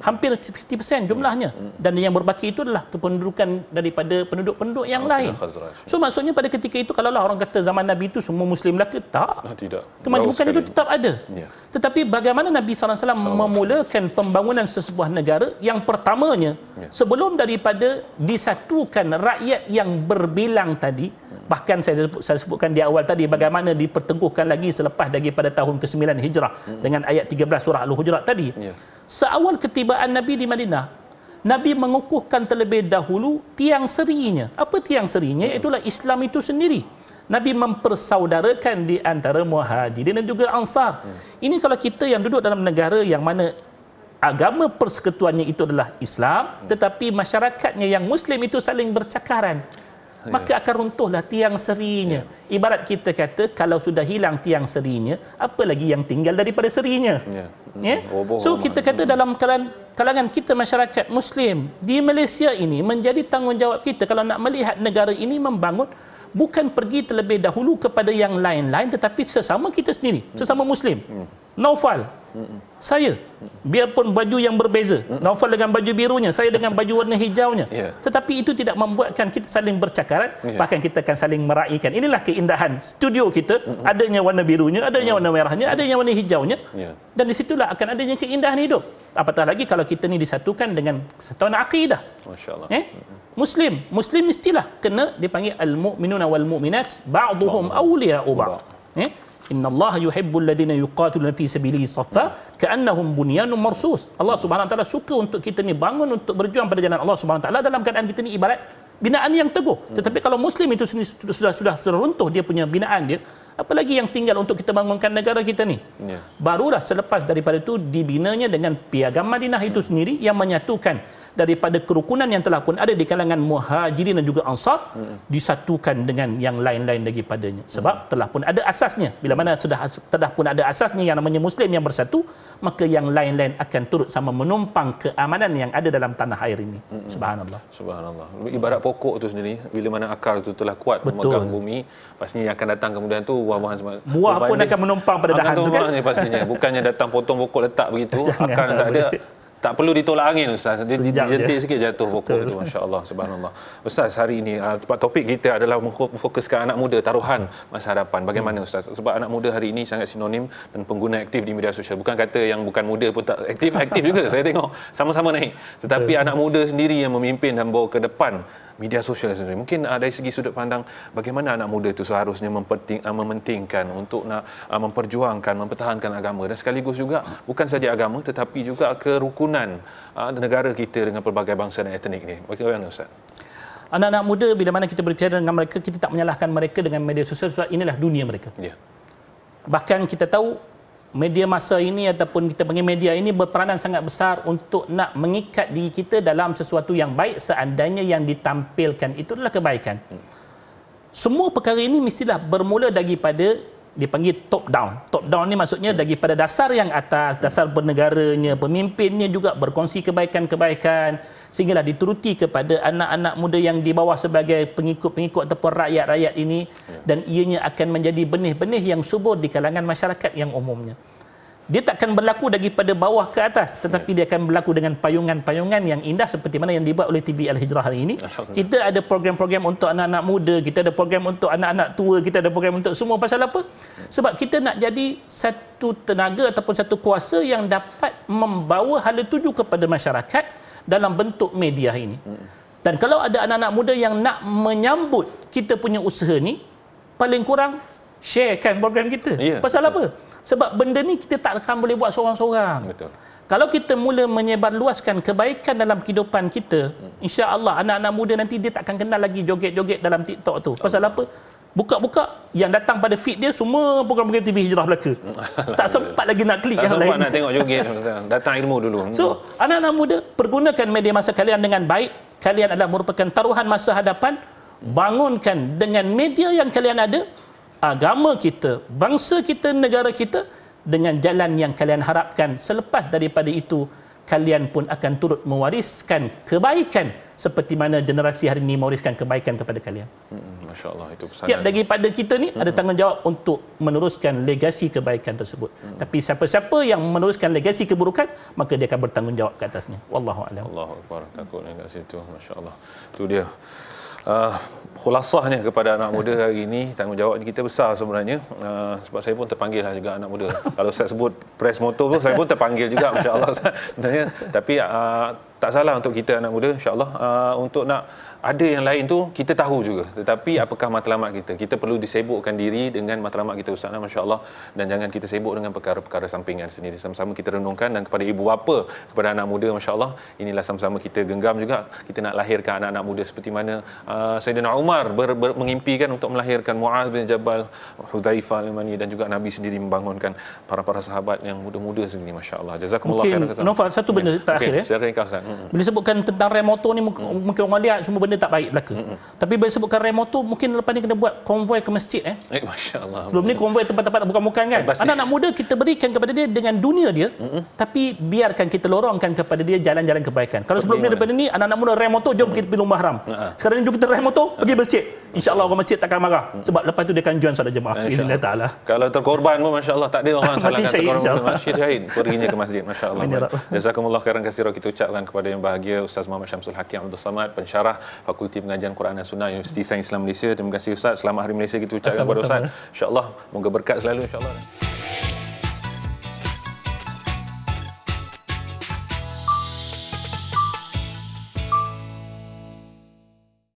hampir 50% jumlahnya dan yang berbaki itu adalah kependudukan daripada penduduk-penduduk yang lain. So maksudnya pada ketika itu kalaulah orang kata zaman Nabi itu semua muslim lah ke tak? Ah, tidak. Kemajukan itu tetap ada. Ya. Tetapi bagaimana Nabi SAW Salam memulakan Salam. pembangunan sesebuah negara yang pertamanya ya. sebelum daripada disatukan rakyat yang berbilang tadi hmm. bahkan saya sebut, saya sebutkan di awal tadi bagaimana diperteguhkan lagi selepas daripada tahun ke-9 Hijrah ya. dengan ayat 13 surah Al-Hujurat tadi. Ya seawal ketibaan Nabi di Madinah Nabi mengukuhkan terlebih dahulu tiang serinya apa tiang serinya itulah Islam itu sendiri Nabi mempersaudarakan di antara muhajirin dan juga ansar hmm. ini kalau kita yang duduk dalam negara yang mana agama persekutuannya itu adalah Islam hmm. tetapi masyarakatnya yang muslim itu saling bercakaran Ya. maka akan runtuhlah tiang serinya. Yeah. Ibarat kita kata kalau sudah hilang tiang serinya, apa lagi yang tinggal daripada serinya? Ya. Yeah. Hmm. Yeah? So kita kata dalam kalangan kita masyarakat muslim di Malaysia ini menjadi tanggungjawab kita kalau nak melihat negara ini membangun bukan pergi terlebih dahulu kepada yang lain-lain tetapi sesama kita sendiri, hmm. sesama muslim. Hmm. Naufal Mm-mm. Saya Biarpun baju yang berbeza Mm-mm. Naufal dengan baju birunya Saya dengan baju warna hijaunya yeah. Tetapi itu tidak membuatkan kita saling bercakaran yeah. Bahkan kita akan saling meraihkan Inilah keindahan studio kita Mm-mm. Adanya warna birunya Adanya Mm-mm. warna merahnya Adanya warna hijaunya yeah. Dan disitulah akan adanya keindahan hidup Apatah lagi kalau kita ni disatukan dengan Setahun akidah MasyaAllah eh? Muslim Muslim mestilah kena dipanggil Al-mu'minuna wal-mu'minat Ba'aduhum awliya'u ba'ad Eh? Inna Allah yuhibbul ladina yuqatul fi sabilihi saffa ka'annahum bunyanun marsus. Allah Subhanahu taala suka untuk kita ni bangun untuk berjuang pada jalan Allah Subhanahu taala dalam keadaan kita ni ibarat binaan yang teguh. Hmm. Tetapi kalau muslim itu sendiri sudah sudah runtuh dia punya binaan dia, apalagi yang tinggal untuk kita bangunkan negara kita ni. Ya. Barulah selepas daripada itu dibinanya dengan Piagam Madinah itu sendiri yang menyatukan daripada kerukunan yang telah pun ada di kalangan muhajirin dan juga ansar hmm. disatukan dengan yang lain-lain lagi padanya sebab hmm. telah pun ada asasnya bila mana sudah telah pun ada asasnya yang namanya muslim yang bersatu maka yang lain-lain akan turut sama menumpang keamanan yang ada dalam tanah air ini hmm. subhanallah subhanallah ibarat pokok itu sendiri bila mana akar itu telah kuat Betul. memegang bumi pastinya yang akan datang kemudian tu buah-buahan buah pun akan menumpang pada dahan tu kan pastinya bukannya datang potong pokok letak begitu Jangan akar tak boleh. ada tak perlu ditolak angin ustaz Jadi dijentik sikit jatuh pokok tu masya-Allah subhanallah ustaz hari ini uh, topik kita adalah memfokuskan anak muda taruhan masa hadapan bagaimana ustaz sebab anak muda hari ini sangat sinonim dan pengguna aktif di media sosial bukan kata yang bukan muda pun tak aktif aktif juga saya tengok sama-sama naik tetapi Betul. anak muda sendiri yang memimpin dan bawa ke depan media sosial sendiri. Mungkin uh, dari segi sudut pandang bagaimana anak muda itu seharusnya memperting, uh, ah, mementingkan untuk nak uh, memperjuangkan, mempertahankan agama dan sekaligus juga bukan saja agama tetapi juga kerukunan uh, negara kita dengan pelbagai bangsa dan etnik ini. Bagaimana Ustaz? Anak-anak muda bila mana kita berbicara dengan mereka, kita tak menyalahkan mereka dengan media sosial sebab inilah dunia mereka. Ya. Bahkan kita tahu media masa ini ataupun kita panggil media ini berperanan sangat besar untuk nak mengikat diri kita dalam sesuatu yang baik seandainya yang ditampilkan itu adalah kebaikan. Semua perkara ini mestilah bermula daripada dipanggil top down. Top down ni maksudnya dari pada dasar yang atas, dasar bernegaranya, pemimpinnya juga berkongsi kebaikan-kebaikan sehinggalah dituruti kepada anak-anak muda yang di bawah sebagai pengikut-pengikut ataupun rakyat-rakyat ini dan ianya akan menjadi benih-benih yang subur di kalangan masyarakat yang umumnya dia takkan berlaku daripada bawah ke atas tetapi ya. dia akan berlaku dengan payungan-payungan yang indah seperti mana yang dibuat oleh TV Al-Hijrah hari ini kita ada program-program untuk anak-anak muda kita ada program untuk anak-anak tua kita ada program untuk semua pasal apa sebab kita nak jadi satu tenaga ataupun satu kuasa yang dapat membawa hala tuju kepada masyarakat dalam bentuk media ini hmm. dan kalau ada anak-anak muda yang nak menyambut kita punya usaha ni paling kurang sharekan program kita yeah. pasal apa sebab benda ni kita tak akan boleh buat seorang-seorang. Kalau kita mula menyebar luaskan kebaikan dalam kehidupan kita, hmm. insya-Allah anak-anak muda nanti dia tak akan kenal lagi joget-joget dalam TikTok tu. Pasal Allah. apa? Buka-buka yang datang pada feed dia semua program-program TV hijrah belaka. Hmm. tak sempat lagi nak klik tak yang lain. Tak sempat nak tengok joget [LAUGHS] datang ilmu dulu. So, anak-anak muda pergunakan media masa kalian dengan baik. Kalian adalah merupakan taruhan masa hadapan. Bangunkan dengan media yang kalian ada agama kita, bangsa kita, negara kita dengan jalan yang kalian harapkan. Selepas daripada itu, kalian pun akan turut mewariskan kebaikan seperti mana generasi hari ini mewariskan kebaikan kepada kalian. Hmm, Masya Allah itu pesanan. Setiap daripada kita ni ada hmm. tanggungjawab untuk meneruskan legasi kebaikan tersebut. Hmm. Tapi siapa-siapa yang meneruskan legasi keburukan, maka dia akan bertanggungjawab ke atasnya. Wallahu a'lam. Allahu Takut dengan situ. Masya Allah. Itu dia uh, khulasahnya kepada anak muda hari ini tanggungjawab kita besar sebenarnya uh, sebab saya pun terpanggil lah juga anak muda kalau saya sebut press motor pun saya pun terpanggil juga insyaAllah [LAUGHS] tapi uh, tak salah untuk kita anak muda insyaAllah uh, untuk nak ada yang lain tu kita tahu juga tetapi apakah matlamat kita kita perlu disebukkan diri dengan matlamat kita Ustaz Nam Allah dan jangan kita sebut dengan perkara-perkara sampingan sendiri sama-sama kita renungkan dan kepada ibu bapa kepada anak muda Masya Allah inilah sama-sama kita genggam juga kita nak lahirkan anak-anak muda seperti mana uh, Sayyidina Umar ber, ber, mengimpikan untuk melahirkan Muaz bin Jabal Hudzaifah Al-Mani dan juga Nabi sendiri membangunkan para-para sahabat yang muda-muda sendiri Masya Allah jazakumullah okay, khairan Nova satu benda ya. terakhir ya. Saya ringkas, Bila sebutkan tentang remoto ni mungkin, hmm. orang lihat semua benda tak baik berlaku. Mm-hmm. Tapi bila sebutkan remote tu mungkin lepas ni kena buat konvoi ke masjid eh. Eh masya-Allah. Sebelum ni konvoi tempat-tempat bukan-bukan kan. Anak-anak muda kita berikan kepada dia dengan dunia dia. Mm-hmm. Tapi biarkan kita lorongkan kepada dia jalan-jalan kebaikan. Kalau sebelum ni daripada ni anak-anak muda remote tu jom mm-hmm. kita pergi rumah ha. Sekarang ni kita remote tu pergi masjid. Insya-Allah orang masjid takkan marah mm. sebab lepas tu dia akan join solat jemaah. Insya-Allah taala. Kalau terkorban pun masya-Allah tak ada orang [LAUGHS] salahkan terkorban masjid lain. Perginya ke masjid masya-Allah. Ya Jazakumullah khairan kasih kita ucapkan kepada yang bahagia Ustaz Muhammad Syamsul Hakim Abdul Samad pensyarah Fakulti Pengajian Quran dan Sunnah Universiti Sains Islam Malaysia. Terima kasih Ustaz. Selamat Hari Malaysia kita ucapkan kepada Ustaz. Allah Moga berkat selalu. InsyaAllah.